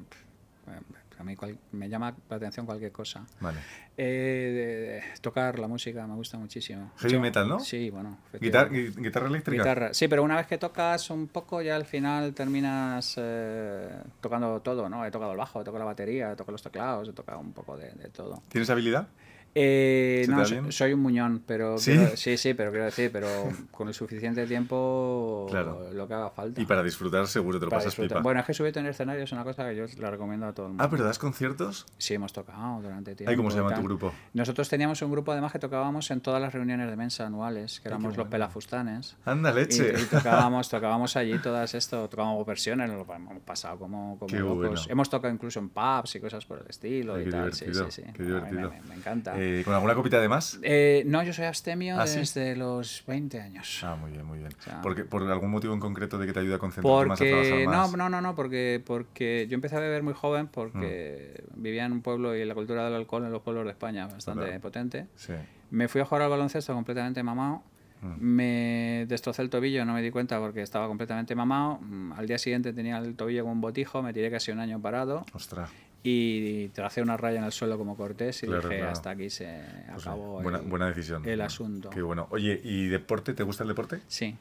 Speaker 1: em, a mí me llama la atención cualquier cosa. Vale. Eh, tocar la música me gusta muchísimo. Heavy metal, ¿no? Sí, bueno. guitarra eléctrica. Sí, pero una vez que tocas un poco, ya al final terminas eh, tocando todo, ¿no? He tocado el bajo, he tocado la batería, he tocado los teclados, he tocado un poco de todo. ¿Tienes habilidad? Eh, no, soy, un muñón, pero ¿Sí? ¿Sí? pero quiero decir, pero con el suficiente tiempo claro. lo que haga falta. Y para disfrutar seguro te lo pasas Bueno, es que subirte en el escenario es una cosa que yo la recomiendo a todo el ah, mundo. Ah, pero das
Speaker 2: conciertos?
Speaker 1: Sí, hemos tocado durante tiempo. cómo se llama tu grupo? Nosotros teníamos un grupo además que tocábamos en todas las reuniones de mensa anuales, que éramos los pelafustanes. Anda leche. Y, tocábamos, tocábamos allí todas esto, tocábamos versiones, lo hemos pasado como, como locos. Hemos tocado incluso en pubs y cosas por el estilo y tal. sí, sí, sí. me, encanta. Eh, ¿Con alguna copita de más? Eh, no, yo soy abstemio ¿Ah, desde los 20 años. Ah, muy
Speaker 2: bien, muy bien. ¿Por algún motivo en concreto de que te ayuda a concentrarte más, a trabajar más?
Speaker 1: No, no, no, no porque, porque yo empecé a beber muy joven porque mm. vivía en un pueblo y la cultura del alcohol en los pueblos de España es bastante potente. Sí. Me fui a jugar al baloncesto completamente mamado. Mm. Me destrocé el tobillo, no me di cuenta porque estaba completamente mamado. Mm, al día siguiente tenía el tobillo con un botijo, me tiré casi un año parado. Ostras y tracé una raya en el suelo como Cortés y dije, hasta aquí se pues acabó buena,
Speaker 2: el, decisión. asunto. Qué bueno. Oye, ¿y deporte? ¿Te gusta el deporte? Sí,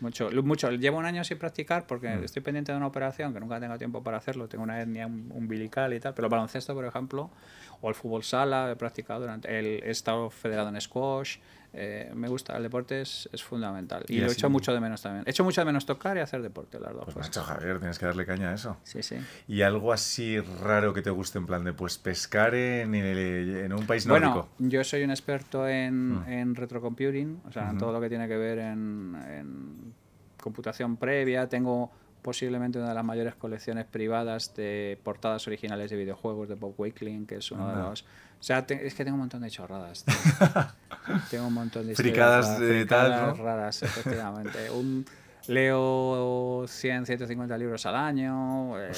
Speaker 1: mucho. mucho. Llevo un año sin practicar porque mm. estoy pendiente de una operación que nunca tengo tiempo para hacerlo. Tengo una etnia umbilical y tal, pero el baloncesto, por ejemplo, o el fútbol sala, he practicado durante... El, he estado federado en squash, eh, me gusta, el deporte es, fundamental. Y, lo lo hecho mucho de menos también. hecho mucho de menos tocar y hacer deporte, las dos pues cosas.
Speaker 2: Javier, tienes que darle caña a eso. Sí, sí. ¿Y algo así raro que te guste en plan de pues pescar en, un país nórdico?
Speaker 1: Bueno, yo soy un experto en, hmm. retrocomputing, o sea, en todo lo que tiene que ver en, en computación previa. Tengo posiblemente una de las mayores colecciones privadas de portadas originales de videojuegos de Bob Wakeling, que es uno de los... O sea, es que tengo un montón de chorradas. tengo un montón de... Fricadas raras, efectivamente. un... Leo 100, 150 libros al año, eh,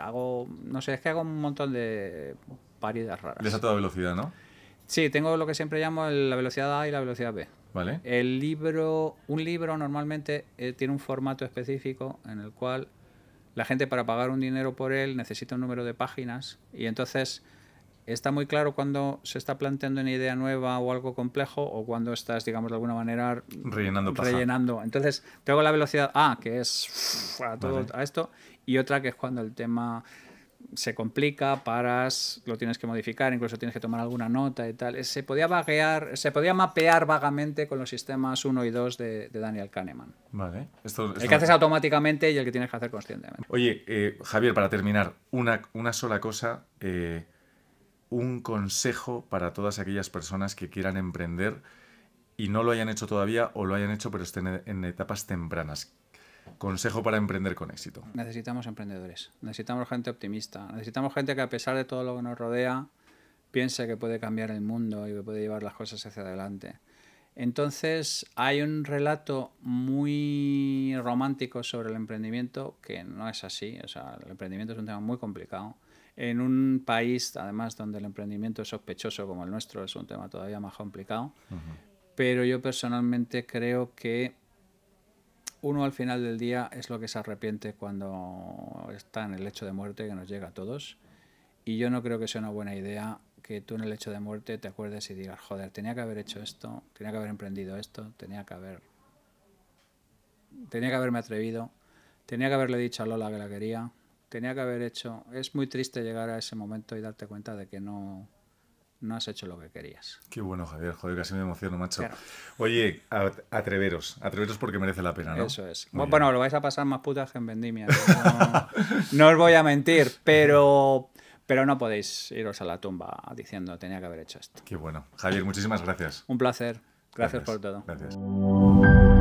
Speaker 1: hago, no sé, es que hago un montón de paridas raras. Les a toda velocidad, ¿no? Sí, tengo lo que siempre llamo la velocidad A y la velocidad B. Vale. El libro, un libro normalmente eh, tiene un formato específico en el cual la gente para pagar un dinero por él necesita un número de páginas y entonces está muy claro cuando se está planteando una idea nueva o algo complejo o cuando estás, digamos, de alguna manera rellenando. rellenando. Entonces, tengo la velocidad A, que es todo, a esto, y otra que es cuando el tema se complica, paras, lo tienes que modificar, incluso tienes que tomar alguna nota y tal. Se podía vaguear, se podía mapear vagamente con los sistemas 1 y 2 de, Daniel Kahneman.
Speaker 2: Vale. el que haces
Speaker 1: automáticamente y el que tienes que hacer conscientemente.
Speaker 2: Oye, eh, Javier, para terminar, una, sola cosa, eh, un consejo para todas aquellas personas que quieran emprender y no lo hayan hecho todavía o lo hayan hecho pero estén en etapas tempranas consejo para emprender con
Speaker 1: éxito. Necesitamos emprendedores, necesitamos gente optimista, necesitamos gente que a pesar de todo lo que nos rodea, piense que puede cambiar el mundo y que puede llevar las cosas hacia adelante. Entonces hay un relato muy romántico sobre el emprendimiento que no es así. O sea, el emprendimiento es un tema muy complicado. En un país, además, donde el emprendimiento es sospechoso como el nuestro, es un tema todavía más complicado. Pero yo personalmente creo que uno al final del día es lo que se arrepiente cuando está en el lecho de muerte que nos llega a todos. Y yo no creo que sea una buena idea que tú en el lecho de muerte te acuerdes y digas, joder, tenía que haber hecho esto, tenía que haber emprendido esto, tenía que haber... Tenía que haberme atrevido, tenía que haberle dicho a Lola que la quería, tenía que haber hecho... Es muy triste llegar a ese momento y darte cuenta de que no no has hecho lo que querías.
Speaker 2: Qué bueno, Javier, joder, casi me emociono, macho. Oye, atreveros, atreveros porque merece la pena, ¿no? Eso es. bueno,
Speaker 1: lo vais a pasar más putas que en vendimia. No, os voy a mentir, pero, pero no podéis iros a la tumba diciendo tenía que haber hecho esto. Qué bueno. Javier, muchísimas gracias. Un placer. Gracias, gracias por todo. Gracias.